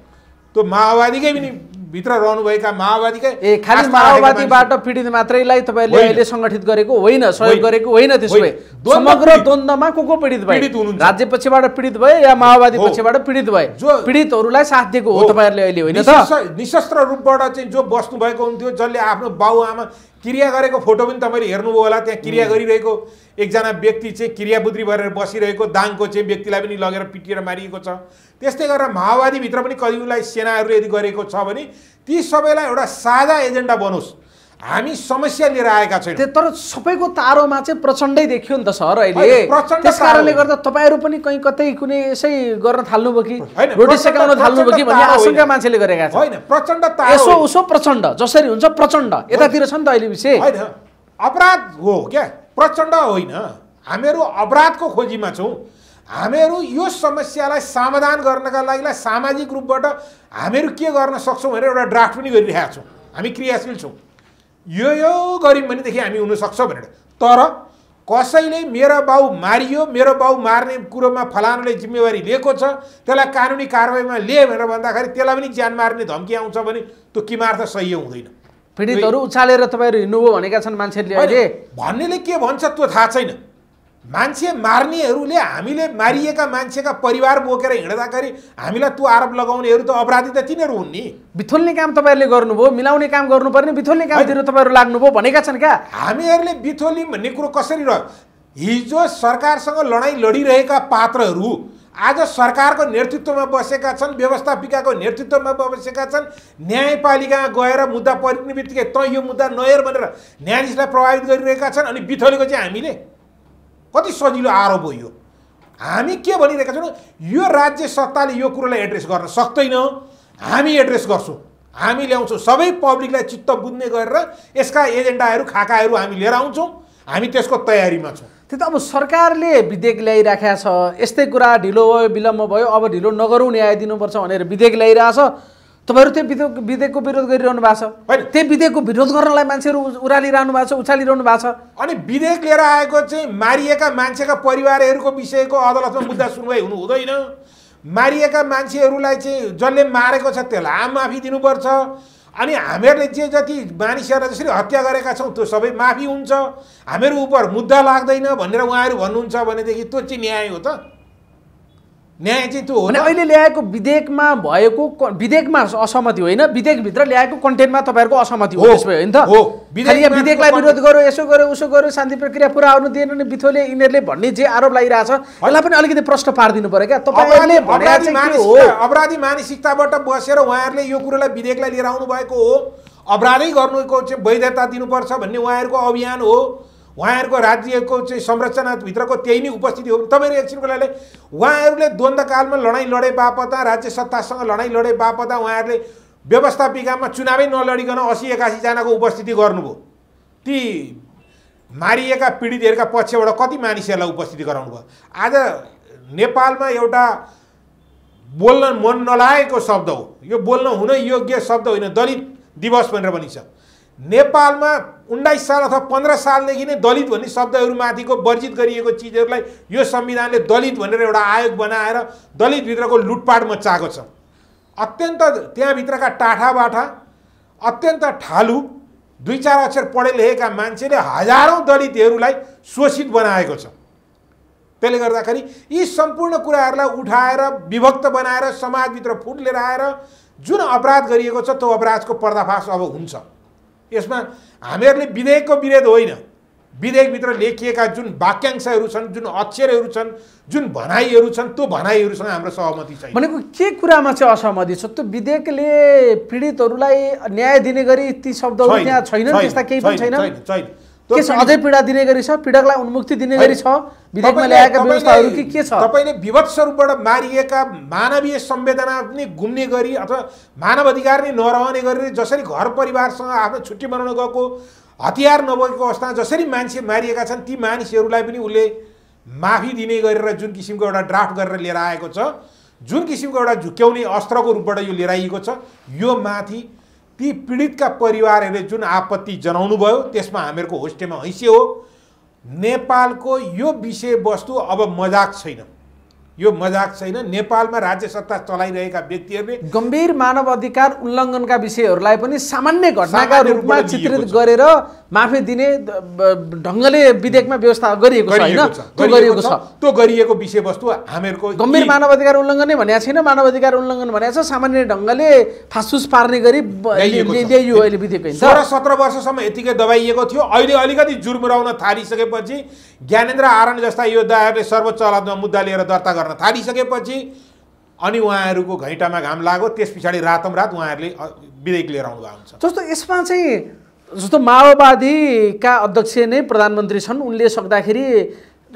[SPEAKER 2] त्यो माओवादीकै पनि भित्र रहनुभएका
[SPEAKER 1] माओवादीकै ए खालि माओवादीबाट पीडित मात्रैलाई तपाईँले अहिले सङ्गठित गरेको होइन सहयोग गरेको होइन त्यसो भए समग्र द्वन्द्वमा को को पीडित भए राज्य पक्षबाट पीडित भए या माओवादी पक्षबाट पीडित भए जो पीडितहरूलाई साथ दिएको हो तपाईँहरूले अहिले होइन त निशस्त्र रूपबाट चाहिँ
[SPEAKER 2] जो बस्नु भएको हुन्थ्यो जसले आफ्नो बाउ आमा क्रिया गरेको फोटो पनि तपाईँले हेर्नुभयो होला त्यहाँ क्रिया गरिरहेको एकजना व्यक्ति चाहिँ क्रियाबुद्री भएर बसिरहेको दाङको चाहिँ व्यक्तिलाई पनि लगेर पिटिएर मारिएको छ त्यस्तै गरेर माओवादीभित्र पनि कतिलाई सेनाहरूले यदि गरेको छ भने ती सबैलाई एउटा
[SPEAKER 1] साझा एजेन्डा बनोस् हामी समस्या लिएर आएका छैनौँ तर सबैको तारोमा चाहिँ प्रचण्डै देखियो नि त सर अहिले त्यस कारणले गर्दा तपाईँहरू पनि कहीँ कतै कुनै यसै गर्न थाल्नुभयो कि रोटी सेकाउन थाल्नुभयो कि भन्ने आशंका मान्छेले गरेका छन् होइन प्रचण्ड यसो उसो प्रचण्ड जसरी हुन्छ प्रचण्ड यतातिर छ नि त अहिले विषय अपराध हो क्या
[SPEAKER 2] प्रचण्ड होइन हामीहरू अपराधको खोजीमा छौँ हामीहरू यो समस्यालाई समाधान गर्नका लागि सामाजिक रूपबाट हामीहरू के गर्न सक्छौँ भनेर एउटा ड्राफ्ट पनि गरिरहेका छौँ हामी क्रियाशील छौँ यो यो गऱ्यौँ भनेदेखि हामी हुनसक्छौँ भनेर तर कसैले मेरो बाउ मारियो मेरो बाउ मार्ने कुरोमा फलानुले जिम्मेवारी लिएको छ त्यसलाई कानुनी कारवाहीमा लिए भनेर भन्दाखेरि त्यसलाई पनि ज्यान मार्ने धम्की आउँछ भने त्यो किमार्थ सही हुँदैन पीडितहरू उचालेर तपाईँहरू हिँड्नुभयो भनेका छन् मान्छेहरूले भन्नेले के भन्छ त्यो थाहा छैन मान्छे मार्नेहरूले हामीले मारिएका मान्छेका परिवार बोकेर
[SPEAKER 1] हिँड्दाखेरि हामीलाई त्यो आरोप लगाउनेहरू त अपराधी त तिनीहरू हुन् नि बिथोल्ने काम तपाईँहरूले गर्नुभयो मिलाउने काम गर्नुपर्ने बिथोल्ने कामतिर तपाईँहरू लाग्नुभयो भनेका छन् क्या हामीहरूले बिथोल्यौँ भन्ने कुरो कसरी
[SPEAKER 2] रह्यो हिजो सरकारसँग लडाइँ लडिरहेका पात्रहरू आज सरकारको नेतृत्वमा बसेका छन् व्यवस्थापिकाको नेतृत्वमा बसेका छन् न्यायपालिकामा गएर मुद्दा परिने बित्तिकै तँ यो मुद्दा नहेर भनेर न्यायाधीशलाई प्रभावित गरिरहेका छन् अनि बिथोलेको चाहिँ हामीले कति सजिलो आरोप हो यो हामी के भनिरहेका छौँ यो राज्य सत्ताले यो कुरोलाई एड्रेस गर्न सक्दैन हामी एड्रेस गर्छौँ हामी ल्याउँछौँ सबै पब्लिकलाई चित्त बुझ्ने गरेर यसका एजेन्डाहरू खाकाहरू हामी लिएर आउँछौँ हामी त्यसको तयारीमा छौँ
[SPEAKER 1] त्यो त अब सरकारले विधेयक ल्याइराखेको छ यस्तै कुरा ढिलो भयो विलम्ब भयो अब ढिलो नगरौँ न्याय दिनुपर्छ भनेर विधेयक ल्याइरहेछ तपाईँहरू त्यो विधेयक विधेयकको विरोध गरिरहनु भएको छ होइन त्यही विधेयकको विरोध गर्नलाई मान्छेहरू उरालिरहनु भएको छ उछालिरहनु भएको छ अनि विधेयक लिएर
[SPEAKER 2] आएको चाहिँ मारिएका मान्छेका परिवारहरूको विषयको अदालतमा मुद्दा सुनवाई हुनु हुँदैन मारिएका मान्छेहरूलाई चाहिँ जसले मारेको छ त्यसलाई आम माफी दिनुपर्छ अनि हामीहरूले जे जति मानिसहरूलाई जसरी हत्या गरेका छौँ त्यो सबै माफी हुन्छ हामीहरू उप मुद्दा
[SPEAKER 1] लाग्दैन भनेर उहाँहरू भन्नुहुन्छ भनेदेखि त्यो चाहिँ न्याय हो त न्याय चाहिँ त्यो हो अहिले ल्याएको विधेयकमा भएको विधेयकमा असहमति होइन विधेयकभित्र ल्याएको कन्टेन्टमा तपाईँहरूको असहमति हो त्यसो भए त हो विधेयकलाई विरोध गर्यो यसो गर्यो उसो गर्यो शान्ति प्रक्रिया पुरा आउनु दिएन भने बिथोले यिनीहरूले भन्ने जे आरोप लागिरहेछ यसलाई पनि अलिकति प्रश्न पारिदिनु पऱ्यो क्या तपाईँले अपराधी मानसिकताबाट बसेर उहाँहरूले यो कुरोलाई विधेयकलाई लिएर आउनु भएको हो
[SPEAKER 2] अपराधै गर्नुको चाहिँ वैधता दिनुपर्छ भन्ने उहाँहरूको अभियान हो उहाँहरूको राज्यको चाहिँ संरचनाभित्रको त्यही नै उपस्थिति हो भने तपाईँहरू एकछिनको लागि उहाँहरूले द्वन्द्वकालमा लडाइँ लडे बापता राज्य सत्तासँग लडाइँ लडे बापता उहाँहरूले व्यवस्थापिकामा चुनावै नलडिकन असी एकासीजनाको उपस्थिति गर्नुभयो ती मारिएका पीडितहरूका पक्षबाट कति मानिसहरूलाई उपस्थिति गराउनु भयो आज नेपालमा एउटा बोल्न मन नलागेको शब्द हो यो बोल्न हुनै योग्य शब्द होइन दलित दिवस भनेर भनिन्छ नेपालमा उन्नाइस साल अथवा पन्ध्र सालदेखि नै दलित भन्ने शब्दहरूमाथिको वर्जित गरिएको चिजहरूलाई यो संविधानले दलित भनेर एउटा आयोग बनाएर दलितभित्रको लुटपाट मचाएको छ अत्यन्त त्यहाँभित्रका टाठाबाठा अत्यन्त ठालु दुई चार अक्षर पढे लेखेका मान्छेले हजारौँ दलितहरूलाई शोषित बनाएको छ त्यसले गर्दाखेरि यी सम्पूर्ण कुराहरूलाई उठाएर विभक्त बनाएर समाजभित्र फुट लिएर आएर जुन अपराध गरिएको छ त्यो अपराधको पर्दाफास अब हुन्छ यसमा हामीहरूले विधेयकको विरोध होइन विधेयकभित्र लेखिएका जुन वाक्यांशहरू छन् जुन अक्षरहरू छन् जुन भनाइहरू छन् त्यो भनाइहरूसँग हाम्रो सहमति
[SPEAKER 1] छ भनेको के कुरामा चाहिँ असहमति छ त्यो विधेयकले पीडितहरूलाई न्याय दिने गरी ती शब्दहरू त्यहाँ छैनन् त्यस्ता केही पनि छैन छैन के अझै पीडा दिने गरी छ पीडकलाई उन्मुक्ति दिने गरी छ विधेयकमा ल्याएका व्यवस्थाहरू कि के छ तपाईँले विभत् स्वरूपबाट मारिएका
[SPEAKER 2] मानवीय संवेदना पनि गुम्ने गरी अथवा मानव अधिकार नै नरहने गरी जसरी घर परिवारसँग आफ्नो छुट्टी मनाउन गएको हतियार नबोकेको अवस्थामा जसरी मान्छे मारिएका छन् ती मानिसहरूलाई पनि उसले माफी दिने गरेर जुन किसिमको एउटा ड्राफ्ट गरेर लिएर आएको छ जुन किसिमको एउटा झुक्याउने अस्त्रको रूपबाट यो लिएर आइएको छ यो माथि ती पीडितका परिवारहरूले जुन आपत्ति जनाउनुभयो त्यसमा हामीहरूको होस्टेमा हैसे हो नेपालको यो विषयवस्तु अब मजाक छैन यो मजाक छैन नेपालमा
[SPEAKER 1] राज्य सत्ता चलाइरहेका व्यक्तिहरूले गम्भीर मानव अधिकार उल्लङ्घनका विषयहरूलाई पनि सामान्य घटनाका रूपमा चित्रित गरेर माफी दिने ढङ्गले विधेयकमा व्यवस्था गरिएको गरिएको छ त्यो गरिएको विषयवस्तु हामीहरूको गम्भीर मानव अधिकार उल्लङ्घन नै भनेको छैन मानव अधिकार उल्लङ्घन भनेको छ सामान्य ढङ्गले फासफुस पार्ने गरी ल्याइयो अहिले विधेयक सोह्र
[SPEAKER 2] सत्र वर्षसम्म यतिकै दबाइएको थियो अहिले अलिकति जुर्मुराउन थालिसकेपछि ज्ञानेन्द्र आरण जस्ता योद्धाहरूले सर्वोच्च अदालतमा मुद्दा लिएर दर्ता गर्न थालिसकेपछि अनि उहाँहरूको घैँटामा घाम लाग्यो त्यस पछाडि रात उहाँहरूले विधेयक लिएर आउनुभएको हुन्छ
[SPEAKER 1] जस्तो यसमा चाहिँ जस्तो माओवादीका अध्यक्ष नै प्रधानमन्त्री छन् उनले सक्दाखेरि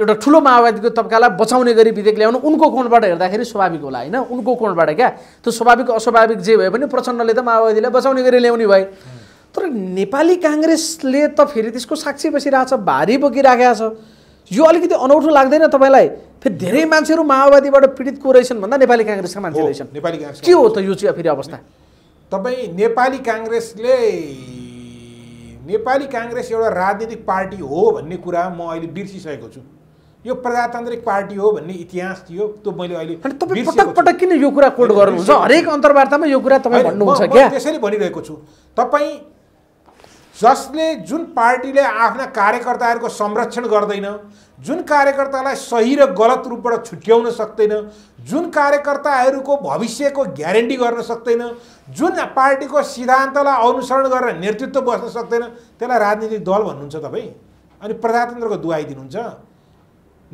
[SPEAKER 1] एउटा ठुलो माओवादीको तब्कालाई बचाउने गरी विधेयक ल्याउनु उनको कोणबाट हेर्दाखेरि स्वाभाविक होला होइन उनको कोणबाट क्या त्यो स्वाभाविक अस्वाभाविक जे भए पनि प्रचण्डले त माओवादीलाई बचाउने गरी ल्याउने भए तर नेपाली काङ्ग्रेसले त फेरि त्यसको साक्षी बसिरहेछ भारी बोकिराखेको छ यो अलिकति अनौठो लाग्दैन तपाईँलाई फेरि धेरै मान्छेहरू माओवादीबाट पीडित को रहेछन् भन्दा नेपाली काङ्ग्रेसका मान्छे रहेछन् नेपाली काङ्ग्रेस के हो त यो चाहिँ फेरि अवस्था तपाईँ नेपाली काङ्ग्रेसले
[SPEAKER 2] नेपाली काङ्ग्रेस एउटा राजनीतिक पार्टी हो भन्ने कुरा म अहिले बिर्सिसकेको छु यो प्रजातान्त्रिक पार्टी हो भन्ने इतिहास थियो त्यो मैले अहिले
[SPEAKER 1] पटक पटक किन यो कुरा कोट गर्नुहुन्छ हरेक अन्तर्वार्तामा यो कुरा तपाईँ भन्नुहुन्छ क्या त्यसरी
[SPEAKER 2] भनिरहेको छु तपाईँ जसले जुन पार्टीले आफ्ना कार्यकर्ताहरूको संरक्षण गर्दैन जुन कार्यकर्तालाई सही र गलत रूपबाट छुट्याउन सक्दैन जुन कार्यकर्ताहरूको भविष्यको ग्यारेन्टी गर्न सक्दैन जुन पार्टीको सिद्धान्तलाई अनुसरण गरेर नेतृत्व बस्न सक्दैन त्यसलाई राजनीतिक दल भन्नुहुन्छ तपाईँ अनि प्रजातन्त्रको दुवाई दिनुहुन्छ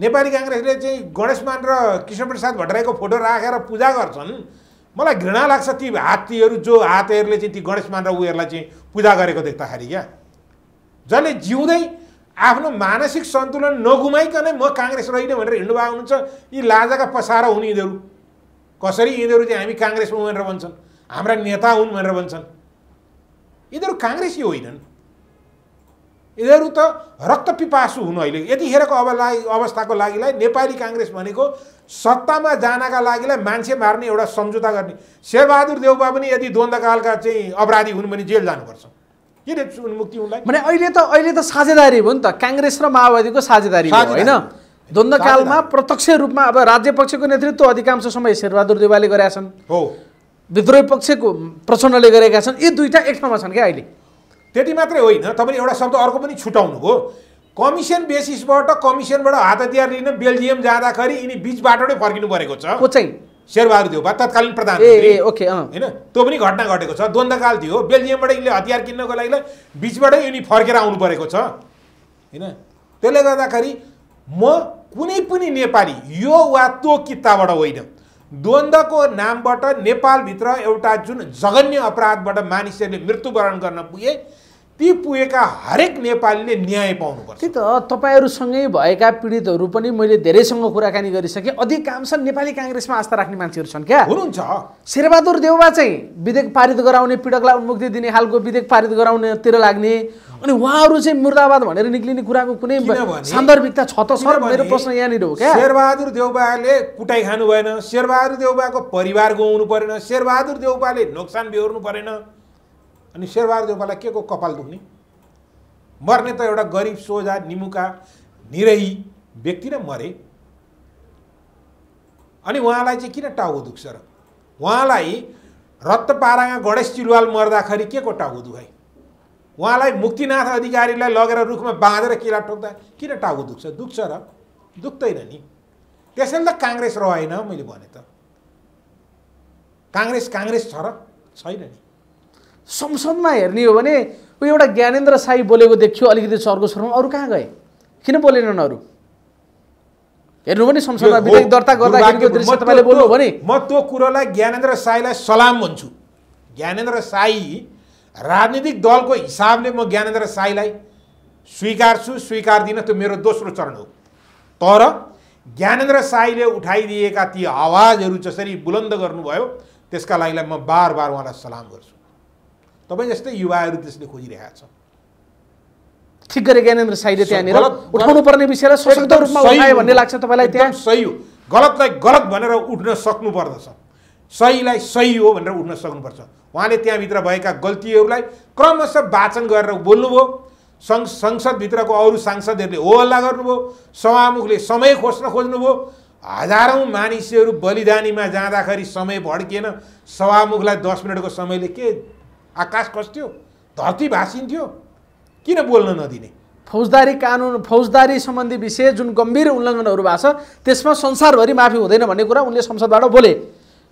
[SPEAKER 2] नेपाली काङ्ग्रेसले चाहिँ गणेशमान र किशोर प्रसाद भट्टराईको फोटो राखेर पूजा गर्छन् मलाई घृणा लाग्छ ती हात्तीहरू जो हातहरूले चाहिँ ती गणेशमान र उयोहरूलाई चाहिँ पूजा गरेको देख्दाखेरि क्या जसले जिउँदै आफ्नो मानसिक सन्तुलन नगुमाइकनै म काङ्ग्रेस रहिनँ भनेर हिँड्नुभएको हुनुहुन्छ यी लाजाका पसारा हुन् यिनीहरू कसरी यिनीहरू चाहिँ हामी काङ्ग्रेसमा भनेर भन्छन् हाम्रा नेता हुन् भनेर भन्छन् यिनीहरू काङ्ग्रेसी होइनन् यिनीहरू त रक्त पिपासु हुनु अहिले यतिखेरको अब लागि अवस्थाको लागिलाई नेपाली काङ्ग्रेस भनेको सत्तामा जानका लागिलाई मान्छे मार्ने एउटा सम्झौता गर्ने शेरबहादुर देउबा पनि यदि द्वन्द्वकालका चाहिँ अपराधी हुन् भने जेल जानुपर्छ किन मुक्ति उनलाई
[SPEAKER 1] भने अहिले त अहिले त साझेदारी भयो नि त काङ्ग्रेस र माओवादीको साझेदारी होइन द्वन्द्वकालमा प्रत्यक्ष रूपमा अब राज्य पक्षको नेतृत्व अधिकांश समय शेरबहादुर देउबाले गरेका छन् हो विद्रोही पक्षको प्रचण्डले गरेका छन् यी दुईवटा एक ठाउँमा छन् क्या अहिले त्यति मात्रै होइन तपाईँले एउटा शब्द अर्को पनि छुट्याउनुभयो कमिसन बेसिसबाट
[SPEAKER 2] कमिसनबाट हात हतियार लिन बेल्जियम जाँदाखेरि यिनी बिचबाट नै फर्किनु परेको छ को चाहिँ शेरबहादुर तत्कालीन प्रधानमन्त्री ओके होइन त्यो पनि घटना घटेको छ द्वन्द्वकाल थियो बेल्जियमबाट यिनले हतियार किन्नको लागि बिचबाटै यिनी फर्केर आउनु परेको छ होइन त्यसले गर्दाखेरि म कुनै पनि नेपाली यो वा त्यो किताबाट होइन द्वन्द्वको नामबाट नेपालभित्र एउटा जुन जघन्य अपराधबाट मानिसहरूले मृत्युवरण गर्न
[SPEAKER 1] पुगे ती पुगेका हरेक नेपालीले न्याय पाउनुपर्छ त्यही त तपाईँहरूसँगै भएका पीडितहरू पनि मैले धेरैसँग कुराकानी गरिसकेँ अधिकांश नेपाली काङ्ग्रेसमा आस्था राख्ने मान्छेहरू छन् क्या हुनुहुन्छ शेरबहादुर देउवा चाहिँ विधेयक पारित गराउने पीडकलाई उन्मुक्ति दिने खालको विधेयक पारित गराउनेतिर लाग्ने अनि उहाँहरू चाहिँ मुर्दाबाद भनेर निक्लिने कुराको कुनै सान्दर्भिकता छ त सर मेरो प्रश्न यहाँनिर हो क्या
[SPEAKER 2] शेरबहादुर देउबाले कुटाइ खानु भएन शेरबहादुर देउबाको परिवार गुमाउनु परेन शेरबहादुर देउबाले नोक्सान बेहोर्नु परेन अनि शेरबहादुर के को कपाल दुख्ने मर्ने त एउटा गरिब सोझा निमुखा निरही व्यक्ति नै मरे अनि उहाँलाई चाहिँ किन टाउको दुख्छ र उहाँलाई रत्तपारामा गणेश चिलवाल मर्दाखेरि के को टाउको दुखाइ उहाँलाई मुक्तिनाथ अधिकारीलाई लगेर रुखमा बाँधेर किला टोक्दा किन टाउको दुख्छ दुख्छ र दुख्दैन नि त्यसैले त काङ्ग्रेस रहेन मैले भने त काङ्ग्रेस काङ्ग्रेस छ र छैन नि
[SPEAKER 1] संसदमा हेर्ने हो भने ऊ एउटा ज्ञानेन्द्र साई बोलेको देखियो अलिकति चर्को स्वरमा अरू कहाँ गए किन बोलेनन् अरू हेर्नु भने संसदमा विधेयक दर्ता गर्दा तपाईँले बोल्नु भने
[SPEAKER 2] म त्यो कुरोलाई ज्ञानेन्द्र साईलाई सलाम भन्छु ज्ञानेन्द्र साई राजनीतिक दलको हिसाबले म ज्ञानेन्द्र साईलाई स्वीकार्छु स्वीकार दिन त्यो मेरो दोस्रो चरण हो तर ज्ञानेन्द्र साईले उठाइदिएका ती आवाजहरू जसरी बुलन्द गर्नुभयो त्यसका लागि म बार बार उहाँलाई सलाम गर्छु तपाईँ जस्तै युवाहरू
[SPEAKER 1] त्यसले खोजिरहेका छ ठिक गरे ज्ञानेन्द्र साईले त्यहाँनिर उठाउनु पर्ने विषयलाई सशक्त रूपमा उठायो भन्ने लाग्छ
[SPEAKER 2] तपाईँलाई त्यहाँ सही हो गलतलाई गलत भनेर उठ्न सक्नु पर्दछ सहीलाई सही हो भनेर उठ्न सक्नुपर्छ उहाँले त्यहाँभित्र भएका गल्तीहरूलाई क्रमशः वाचन गरेर बोल्नुभयो सङ संसदभित्रको अरू सांसदहरूले हो हल्ला गर्नुभयो सभामुखले समय खोज्न खोज्नुभयो हजारौँ मानिसहरू बलिदानीमा जाँदाखेरि समय भड्किएन सभामुखलाई दस मिनटको समयले के आकाश कस्थ्यो
[SPEAKER 1] धरती भाँसिन्थ्यो किन बोल्न नदिने फौजदारी कानुन फौजदारी सम्बन्धी विषय जुन गम्भीर उल्लङ्घनहरू भएको छ त्यसमा संसारभरि माफी हुँदैन भन्ने कुरा उनले संसदबाट बोले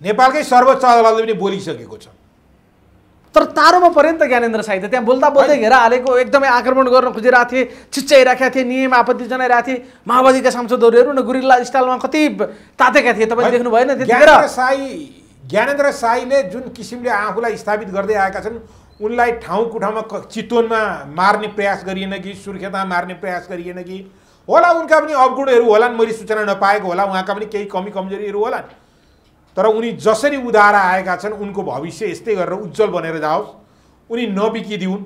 [SPEAKER 1] नेपालकै सर्वोच्च अदालतले पनि बोलिसकेको छ तर तारोमा पऱ्यो नि त ज्ञानेन्द्र साई त त्यहाँ बोल्दा बोल्दै घेर हालेको एकदमै आक्रमण गर्न खोजिरहेको थिए छिच्च्याइराखेका थिए नियम आपत्ति जनाइरहेको थिए माओवादीका सांसदहरू हेर्नु न गुरिल्ला स्टाइलमा कति तातेका थिए तपाईँ देख्नु भएन
[SPEAKER 2] साई ज्ञानेन्द्र साईले जुन किसिमले आफूलाई स्थापित गर्दै आएका छन् उनलाई ठाउँ कुठामा चितवनमा मार्ने प्रयास गरिएन कि सुर्खेतमा मार्ने प्रयास गरिएन कि होला उनका पनि अवगुणहरू होलान् मैले सूचना नपाएको होला उहाँका पनि केही कमी कमजोरीहरू होलान् तर उनी जसरी उदाएर आएका छन् उनको भविष्य यस्तै गरेर उज्जवल बनेर जाओस् उनी नबिकिदिउन्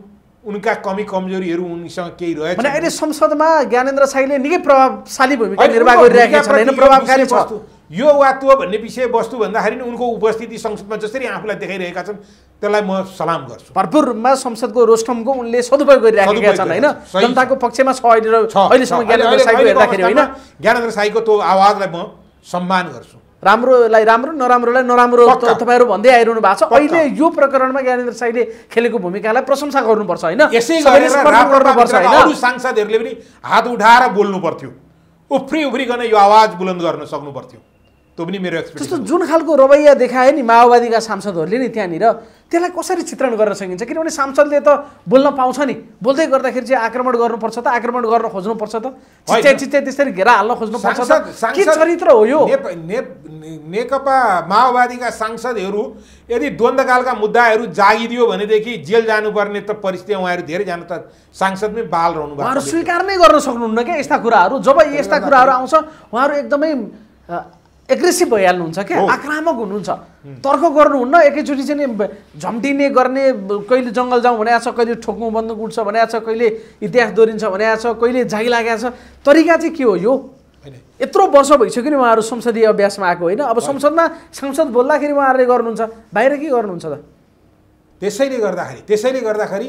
[SPEAKER 2] उनका कमी कमजोरीहरू उनीसँग केही रहेछ अहिले
[SPEAKER 1] संसदमा ज्ञानेन्द्र साईले निकै प्रभावशाली भूमिका निर्वाह गरिरहेका छन् प्रभावकारी छ
[SPEAKER 2] यो वा त्यो भन्ने विषयवस्तु भन्दाखेरि नि उनको उपस्थिति संसदमा जसरी आफूलाई देखाइरहेका छन् त्यसलाई म सलाम गर्छु भरपूर रूपमा संसदको
[SPEAKER 1] रोस्टमको उनले सदुपयोग गरिराखेका छन् होइन जनताको पक्षमा छ अहिले अहिलेसम्म ज्ञानेन्द्र साईको त्यो आवाजलाई म सम्मान गर्छु राम्रोलाई राम्रो नराम्रोलाई नराम्रो तपाईँहरू भन्दै आइरहनु भएको छ अहिले यो प्रकरणमा ज्ञानेन्द्र साईले खेलेको भूमिकालाई प्रशंसा गर्नुपर्छ होइन
[SPEAKER 2] सांसदहरूले पनि
[SPEAKER 1] हात उठाएर बोल्नु पर्थ्यो उफ्री उफ्रिकन यो आवाज बुलन्द गर्न सक्नु पर्थ्यो त्यो मेरो जस्तो जुन खालको रवैया देखाए नि माओवादीका सांसदहरूले नि त्यहाँनिर त्यसलाई कसरी चित्रण गर्न सकिन्छ किनभने सांसदले त बोल्न पाउँछ नि बोल्दै गर्दाखेरि चाहिँ आक्रमण गर्नुपर्छ त आक्रमण गर्न खोज्नुपर्छ त चिच्याइ त्यसरी घेरा हाल्न खोज्नुपर्छ के चरित्र हो यो नेकपा
[SPEAKER 2] माओवादीका सांसदहरू यदि द्वन्द्वकालका मुद्दाहरू जागिदियो भनेदेखि जेल जानुपर्ने त
[SPEAKER 1] परिस्थिति उहाँहरू धेरैजना त सांसदमै बाल रहनु उहाँहरू स्वीकार नै गर्न सक्नुहुन्न क्या यस्ता कुराहरू जब यस्ता कुराहरू आउँछ उहाँहरू एकदमै एग्रेसिभ भइहाल्नुहुन्छ क्या आक्रामक हुनुहुन्छ तर्क गर्नुहुन्न एकैचोटि चाहिँ झम्टिने गर्ने कहिले जङ्गल जाउँ भने छ कहिले ठोक्नु बन्दुक उठ्छ भने छ कहिले इतिहास दोहोरिन्छ भने छ कहिले जाइ लागेको छ तरिका चाहिँ के हो यो यत्रो वर्ष भइसक्यो नि उहाँहरू संसदीय अभ्यासमा आएको होइन अब संसदमा सांसद बोल्दाखेरि उहाँहरूले गर्नुहुन्छ बाहिर के गर्नुहुन्छ त त्यसैले गर्दाखेरि त्यसैले गर्दाखेरि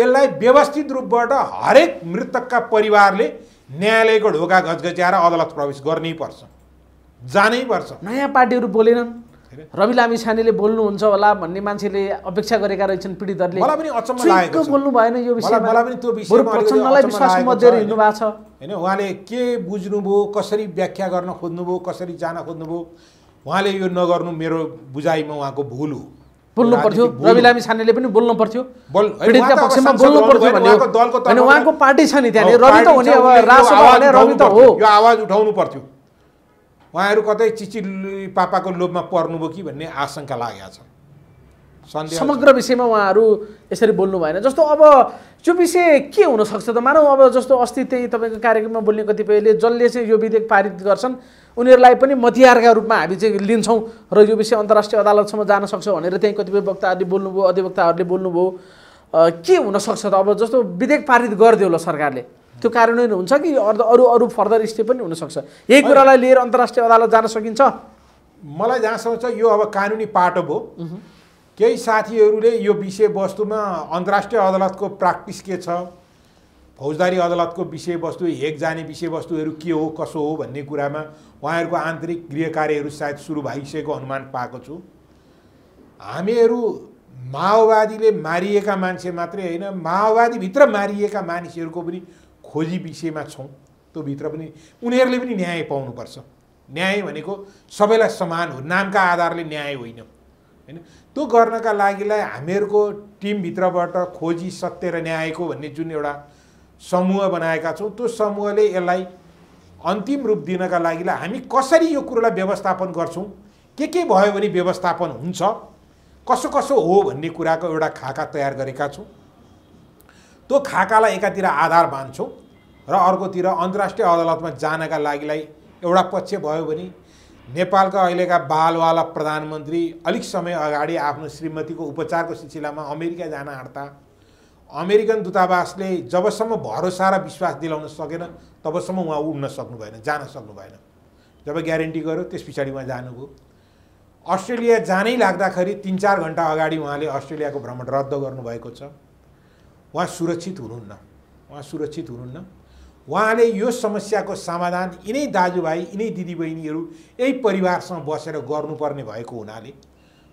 [SPEAKER 2] यसलाई व्यवस्थित रूपबाट हरेक मृतकका परिवारले न्यायालयको ढोका
[SPEAKER 1] घचघच्याएर अदालत प्रवेश गर्नै पर्छ जानै पर्छ नयाँ पार्टीहरू बोलेनन् रवि लामी छानेले बोल्नुहुन्छ होला भन्ने मान्छेले अपेक्षा गरेका रहेछन् पीडितहरूले मलाई पनि अचम्म बोल्नु भएन यो विषयमा मलाई पनि त्यो विषयमा विश्वास मत हिँड्नु भएको छ होइन उहाँले के
[SPEAKER 2] बुझ्नुभयो कसरी व्याख्या गर्न खोज्नुभयो कसरी जान खोज्नुभयो उहाँले यो नगर्नु मेरो बुझाइमा उहाँको भूल हो बोल्नु पर्थ्यो रवि लामी छानेले पनि बोल्नु पर्थ्यो पक्षमा बोल्नु पर्थ्यो उहाँको
[SPEAKER 1] पार्टी छ नि त्यहाँनिर रवि त नि अब रवि त हो
[SPEAKER 2] यो आवाज उठाउनु पर्थ्यो उहाँहरू कतै चिचिली पापाको लोभमा पर्नुभयो कि भन्ने आशंका लागेको छ समग्र
[SPEAKER 1] विषयमा उहाँहरू यसरी बोल्नु भएन जस्तो अब त्यो विषय के हुनसक्छ त मानौ अब जस्तो अस्ति त्यही तपाईँको कार्यक्रममा बोल्ने कतिपयले जसले चाहिँ यो विधेयक पारित गर्छन् उनीहरूलाई पनि मतियारका रूपमा हामी चाहिँ लिन्छौँ र यो विषय अन्तर्राष्ट्रिय अदालतसम्म जान सक्छ भनेर त्यहीँ कतिपय वक्ताहरूले बोल्नुभयो अधिवक्ताहरूले बोल्नुभयो के हुनसक्छ त अब जस्तो विधेयक पारित गरिदियो होला सरकारले त्यो कार्यान्वयन हुन्छ कि अरू अरू फर्दर स्टेप पनि हुनसक्छ यही कुरालाई लिएर अन्तर्राष्ट्रिय अदालत जान सकिन्छ मलाई जहाँसम्म छ यो
[SPEAKER 2] अब कानुनी पाटो भयो केही साथीहरूले यो विषयवस्तुमा अन्तर्राष्ट्रिय अदालतको प्र्याक्टिस के छ फौजदारी अदालतको विषयवस्तु हेक जाने विषयवस्तुहरू के हो कसो हो भन्ने कुरामा उहाँहरूको आन्तरिक गृह कार्यहरू सायद सुरु भइसकेको अनुमान पाएको छु हामीहरू माओवादीले मारिएका मान्छे मात्रै होइन माओवादीभित्र मारिएका मानिसहरूको पनि खोजी विषयमा छौँ त्यो भित्र पनि उनीहरूले पनि न्याय पाउनुपर्छ न्याय भनेको सबैलाई समान हो नामका आधारले न्याय होइन होइन त्यो गर्नका लागिलाई हामीहरूको टिमभित्रबाट खोजी सत्य र न्यायको भन्ने जुन एउटा समूह बनाएका छौँ त्यो समूहले यसलाई अन्तिम रूप दिनका लागिलाई हामी कसरी यो कुरोलाई व्यवस्थापन गर्छौँ के के भयो भने व्यवस्थापन हुन्छ कसो कसो हो भन्ने कुराको एउटा खाका तयार गरेका छौँ त्यो खाकालाई एकातिर आधार बाँध्छौँ र अर्कोतिर अन्तर्राष्ट्रिय अदालतमा जानका लागिलाई एउटा पक्ष भयो भने नेपालका अहिलेका बालवाला प्रधानमन्त्री अलिक समय अगाडि आफ्नो श्रीमतीको उपचारको सिलसिलामा अमेरिका जान आँट्दा अमेरिकन दूतावासले जबसम्म भरोसा र विश्वास दिलाउन सकेन तबसम्म उहाँ उड्न सक्नु भएन जान सक्नु भएन जब ग्यारेन्टी गर्यो त्यस पछाडि उहाँ जानुभयो अस्ट्रेलिया जानै लाग्दाखेरि तिन चार घन्टा अगाडि उहाँले अस्ट्रेलियाको भ्रमण रद्द गर्नुभएको छ उहाँ सुरक्षित हुनुहुन्न उहाँ सुरक्षित हुनुहुन्न उहाँले यो समस्याको समाधान यिनै दाजुभाइ यिनै दिदीबहिनीहरू यही परिवारसँग बसेर गर्नुपर्ने भएको हुनाले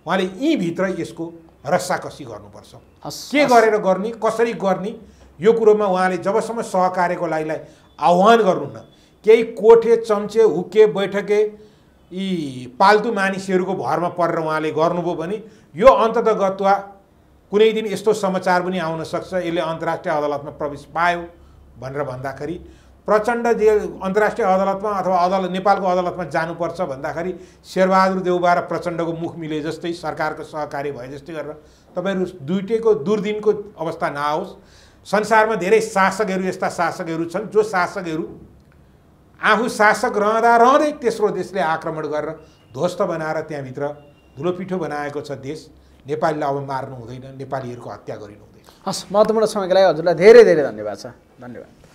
[SPEAKER 2] उहाँले यहीँभित्र यसको रस्साकसी गर्नुपर्छ के गरेर गर्ने कसरी गर्ने यो कुरोमा उहाँले जबसम्म सहकार्यको लागिलाई आह्वान गर्नुहुन्न केही कोठे चम्चे हुके बैठके यी पाल्तु मानिसहरूको भरमा परेर उहाँले गर्नुभयो भने यो अन्ततगत्वा कुनै दिन यस्तो समाचार पनि आउन सक्छ यसले अन्तर्राष्ट्रिय अदालतमा प्रवेश पायो भनेर भन्दाखेरि प्रचण्ड जे अन्तर्राष्ट्रिय अदालतमा अथवा अदालत नेपालको अदालतमा जानुपर्छ भन्दाखेरि शेरबहादुर देउबा र प्रचण्डको मुख मिले जस्तै सरकारको सहकारी भए जस्तै गरेर तपाईँहरू दुइटैको दुर्दिनको अवस्था नआओस् संसारमा धेरै शासकहरू यस्ता शासकहरू छन् जो शासकहरू आफू शासक रहँदा रहँदै तेस्रो देशले आक्रमण गरेर ध्वस्त बनाएर त्यहाँभित्र धुलोपिठो बनाएको छ देश नेपालीलाई अब मार्नु हुँदैन नेपालीहरूको हत्या गरिनु हुँदैन
[SPEAKER 1] हस् महत्त्वपूर्ण समयको लागि हजुरलाई धेरै धेरै धन्यवाद छ धन्यवाद